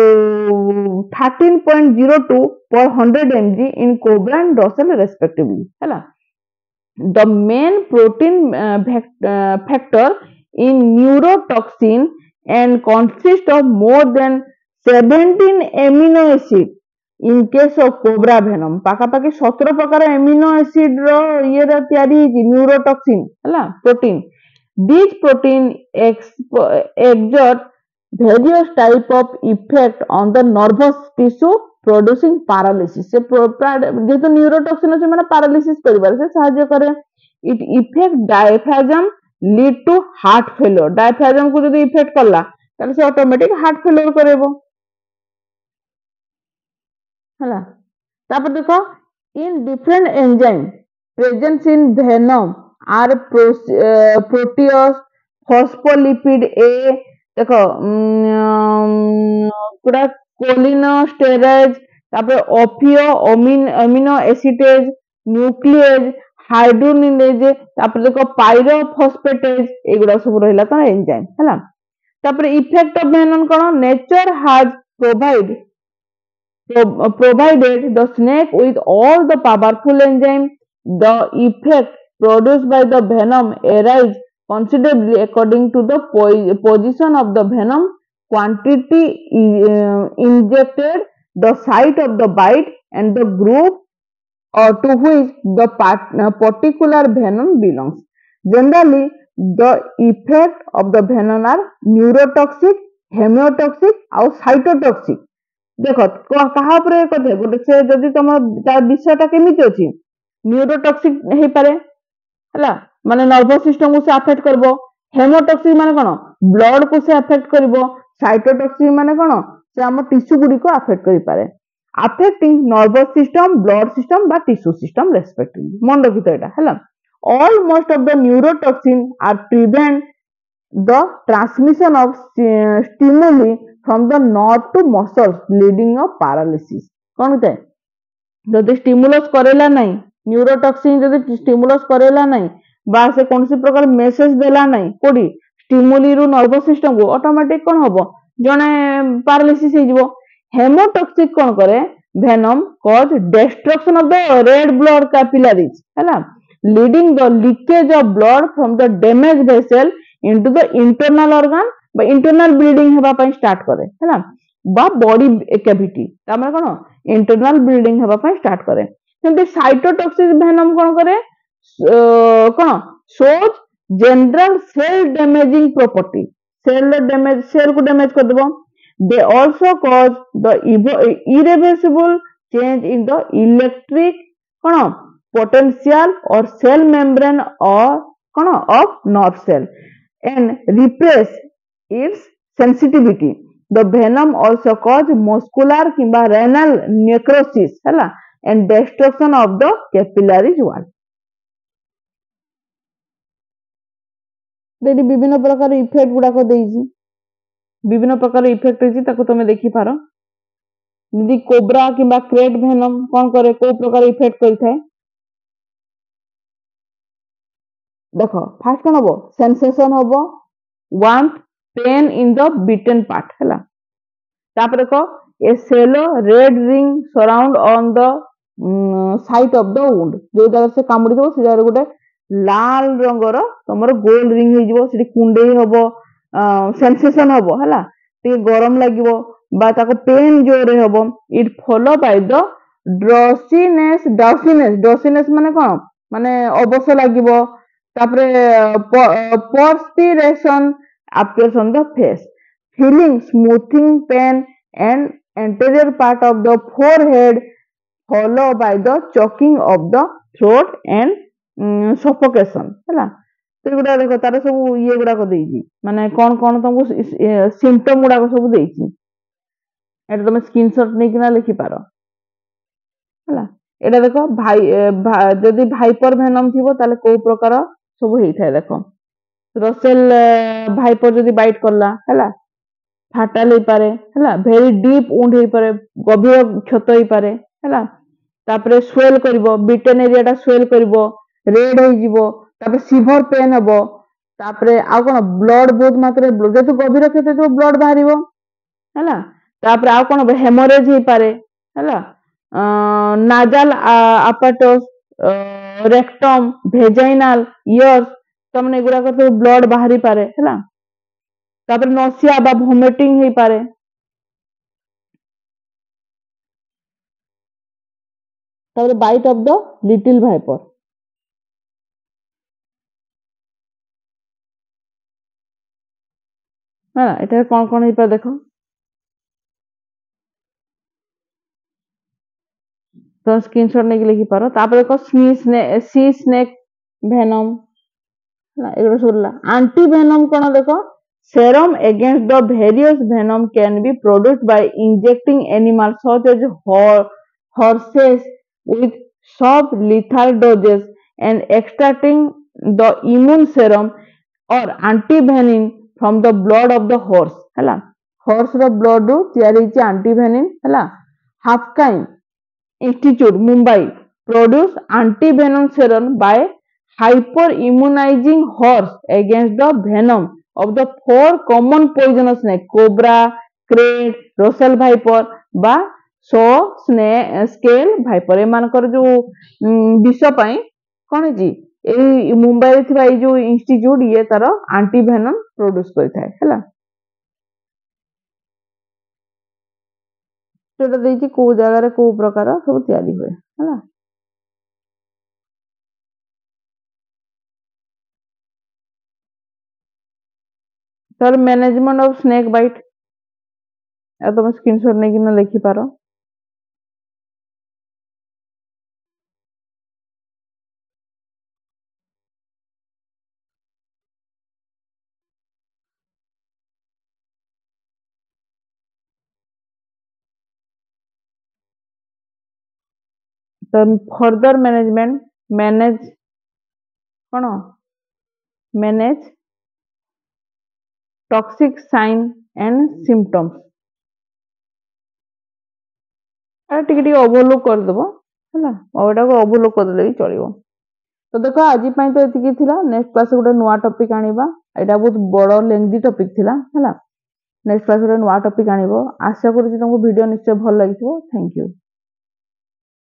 thirteen point zero two per hundred M G in cobra and Russell respectively ହେଲା the main protein factor in neurotoxin and consist of more than seventeen amino acid in case of cobra venom পাখাপাখি সতেরো প্রকার এমিনো অ্যাসিড র ইয়ে তৈরি হয়েছে নিউরোটক্সিন হ্যাঁ protein these protein various type of effect on the nervous tissue producing paralysis সে যেহেতু নিউরোটক্সিন আছে মানে প্যারালিসিস করিবার সে সাহায্য করে it effect diaphragm lead to heart failure diaphragm কু যদি ইফেক্ট কলা তাহলে সে অটোমেটিক হার্ট ফেলোর করাইব হলা তারপর দেখো in different enzyme presence in venom আর প্রোটিওস ফসফোলিপিড এ দেখো পুরা কোলিনো স্টেরাইজ তারপরে অফিও অমিন অমিনো অ্যাসিডেজ নিউক্লিয়েজ হাইড্রোনিলেজ তারপরে দেখো পাইরো ফসফেটেজ এগুলা সব রহিলা কোন এনজাইম হলা তারপরে ইফেক্ট অফ মেনন কোন nature has provide provided the snake with all the powerful enzyme the effect produce by the venom arise considerably according to the position of the venom, quantity injected, the site of the bite and the group or to which the part, uh, particular venom belongs. Generally, the effect of the venom are neurotoxic, hemotoxic or cytotoxic. ଦେଖ କାହା ଉପରେ କଥା ଗୋଟେ ସେ ଯଦି ତମର ତା ବିଷୟଟା କେମିତି ଅଛି ନ୍ୟୁରୋଟକ୍ସିକ ହେଇପାରେ ହେଲା মানে ନର୍ଭସ ସିଷ୍ଟମକୁ ସେ ଆଫେକ୍ଟ କରିବ ହେମୋଟକ୍ସିନ ମାନେ କ'ଣ ବ୍ଲଡକୁ ସେ ଆଫେକ୍ଟ କରିବ ସାଇଟୋଟକ୍ସିନ ମାନେ କ'ଣ ସେ ଆମ ଟିସ୍ୟୁ ଗୁଡ଼ିକୁ ଆଫେକ୍ଟ କରିପାରେ affecting nervous system blood system ବା ଟିସ୍ୟୁ ସିଷ୍ଟମ ରେସ୍ପେକ୍ଟିଭଲି ମନେ ରଖିତ ଏଇଟା ହେଲା almost of the neurotoxin are prevent the transmission of stimuli from the nerve to muscles bleeding of paralysis କ'ଣ ଥାଏ ଯଦି ଷ୍ଟିମୁଲସ୍ କରେଇଲା ନାହିଁ ନ୍ୟୁରୋଟକ୍ସିନ ଯଦି ଷ୍ଟିମୁଲସ୍ କରେଇଲା ନାହିଁ ବା ସେ କୌଣସି ପ୍ରକାର ମେସେଜ ଦେଲା ନାହିଁ କୋଉଠି ଷ୍ଟିମୁଲିରୁ ନର୍ଭସ ସିଷ୍ଟମକୁ ଅଟୋମେଟିକ କ'ଣ ହବ ଜଣେ ପାରାଲିସିସ୍ ହେଇଯିବ ହେମୋଟକ୍ସିକ କ'ଣ କରେ venom cause destruction of the red blood capillaries hela leading the leakage of blood from the damaged vessel into the internal organ বা ইন্টারনাল ব্লিডিং হওয়া পাই স্টার্ট করে হলা বা বডি ক্যাভিটি তার মানে কোন ইন্টারনাল ব্লিডিং হওয়া পাই স্টার্ট করে সেমতি সাইটোটক্সিস ভেনম কোন করে कौन सोच general cell damaging property cell damage cell को डैमेज कर देबो they also cause the irreversible change in the electric कौन पोटेंशियल और सेल मेम्ब्रेन और कौन of nerve cell and repress its sensitivity the venom also cause muscular किंबा रेनल नेक्रोसिस हैला and destruction of the capillaries wall ଏଠି ବିଭିନ୍ନ ପ୍ରକାର ଇଫେକ୍ଟ ଗୁଡ଼ାକ ଦେଇଛି ବିଭିନ୍ନ ପ୍ରକାର ଇଫେକ୍ଟ ହେଇଛି ତାକୁ ତମେ ଦେଖିପାର ଯଦି କୋବ୍ରା କିମ୍ବା କ୍ରେଟ୍ ଭେନମ୍ କ'ଣ କରେ କୋଉ ପ୍ରକାର ଇଫେକ୍ଟ କରିଥାଏ ଦେଖ ଫାର୍ଷ୍ଟ କ'ଣ ହବ ସେନ୍ସେସନ୍ ହବ one pain in the bitten part ହେଲା ତାପରେ କହ a swollen red ring surround on the site of the wound ଯୋଉ ଜାଗାରେ ସେ କାମୁଡ଼ିଥିବ ସେ ଜାଗାରେ ଗୋଟେ লাল রঙর তোমার গোল রিং হয়ে সেটি কুণ্ডেই হব সেনসেসন হব হলা টিকে গরম লাগিব বা তাকে পেন জোরে হব ইট ফলো বাই দ ড্রসিনেস ড্রসিনেস ড্রসিনেস মানে কোন মানে অবশ লাগিব তারপরে পরসপিরেশন appears on the face. Feeling smoothing pain and anterior part of the forehead followed by the choking of the throat and ସଫୋକେସନ୍ ହେଲା ସେଗୁଡ଼ା ଦେଖ ତାର ସବୁ ଇଏ ଗୁଡ଼ାକ ଦେଇଛି ମାନେ କ'ଣ କ'ଣ ତମକୁ ସିମ୍ପଟମ୍ ଗୁଡ଼ାକ ସବୁ ଦେଇଛି ଏଇଟା ତମେ ସ୍କ୍ରିନସଟ ନେଇକିନା ଲେଖିପାର ହେଲା ଏଇଟା ଦେଖ ଭାଇ ଯଦି ଭାଇପର ଭେନମ୍ ଥିବ ତାହେଲେ କୋଉ ପ୍ରକାର ସବୁ ହେଇଥାଏ ଦେଖ ରସେଲ ଭାଇପର ଯଦି ବାଇଟ୍ କଲା ହେଲା ଫାଟାଲ ହେଇପାରେ ହେଲା ଭେରି ଡିପ୍ ଉଣ୍ଡ ହେଇପାରେ ଗଭୀର କ୍ଷତ ହେଇପାରେ ହେଲା ତାପରେ ସ୍ୱେଲ କରିବ ଏରିଆ ଏରିଆଟା ସ୍ୱେଲ କରିବ ରେଡ୍ ହେଇଯିବ ତାପରେ ସିଭର ପେନ୍ ହବ ତାପରେ ଆଉ କ'ଣ ବ୍ଲଡ୍ ବହୁତ ମାତ୍ରାରେ ଯେହେତୁ ଗଭୀର କ୍ଷତ ହେଇଥିବ ବ୍ଲଡ୍ ବାହାରିବ ହେଲା ତାପରେ ଆଉ କ'ଣ ହେମୋରେଜ ହେଇପାରେ ହେଲା ନାଜାଲ ଆପାଟସ୍ ରେକ୍ଟମ୍ ଭେଜାଇନାଲ ଇୟର୍ସ ତାମାନେ ଏଗୁଡ଼ାକ ସବୁ ବ୍ଲଡ୍ ବାହାରିପାରେ ହେଲା ତାପରେ ନସିଆ ବା ଭୋମିଟିଂ ହେଇପାରେ তারপরে bite of the little viper হ্যাঁ এটা কনকনে এবার দেখো তো স্ক্রিনশট নিয়ে লিখি পারো তারপরে দেখো sea snake sea snake venom এগুলো শুনলা আন্টি ভেনম কোন দেখো serum against the various venom can be produced by injecting animals such as horses with sub-lethal doses and extracting the immune serum or antivenin from the blood of the horse ହେଲା ହର୍ସର ବ୍ଲଡ଼୍ରୁ ତିଆରି ହେଇଛି ଆଣ୍ଟିଭେନିନ୍ ହେଲା Haffkine institute Mumbai produce antivenom serum hyper immunising horse against the venom of the four common poison snake cobra krait Russell viper ବା ସୋ ସ୍ନେ ସ୍କେଲ ଭାଇପର୍ ଏମାନଙ୍କର ଯେଉଁ ବିଷ ପାଇଁ କ'ଣ ହେଇଛି ଏଇ ମୁମ୍ବାଇରେ ଥିବା ଏଇ ଯୋଉ ଇନଷ୍ଟିଚ୍ୟୁଟ ଇଏ ତାର ଆଣ୍ଟି ଭେନମ ପ୍ରଡ୍ୟୁସ କରିଥାଏ ହେଲା ଯୋଉଟା ଦେଇଛି କୋଉ ଜାଗାରେ କୋଉ ପ୍ରକାର ସବୁ ତିଆରି ହୁଏ ହେଲା ତାର ମ୍ୟାନେଜମେଣ୍ଟ ଅଫ ସ୍ନେକ୍ ବାଇଟ୍ ଆଉ ତମେ ସ୍କ୍ରିନଶଟ୍ ନେଇକିନା ଲେଖିପାର the further management manage କ'ଣ manage toxic sign and symptoms ଏଟା ଟିକେ ଟିକେ ଓଭରଲୋକ୍ କରିଦେବ ହେଲା ଏଟାକୁ ଓଭରଲୋକ୍ କରିଦେଲେ ବି ଚଳିବ ତ ଦେଖ ଆଜି ପାଇଁ ତ ଏତିକି ଥିଲା ନେକ୍ସଟ କ୍ଲାସ୍ ଗୋଟେ ନୂଆ ଟପିକ୍ ଆଣିବା ଏଇଟା ବହୁତ ବଡ଼ ଲେନ୍ଦି ଟପିକ୍ ଥିଲା ହେଲା ନେକ୍ସଟ କ୍ଲାସ୍ ଗୋଟେ ନୂଆ ଟପିକ୍ ଆଣିବ ଆଶା କରୁଛି ତୁମକୁ ଭିଡ଼ିଓ ନିଶ୍ଚୟ ଭଲ ଲାଗିଥିବ ଥ୍ୟାଙ୍କ ୟୁ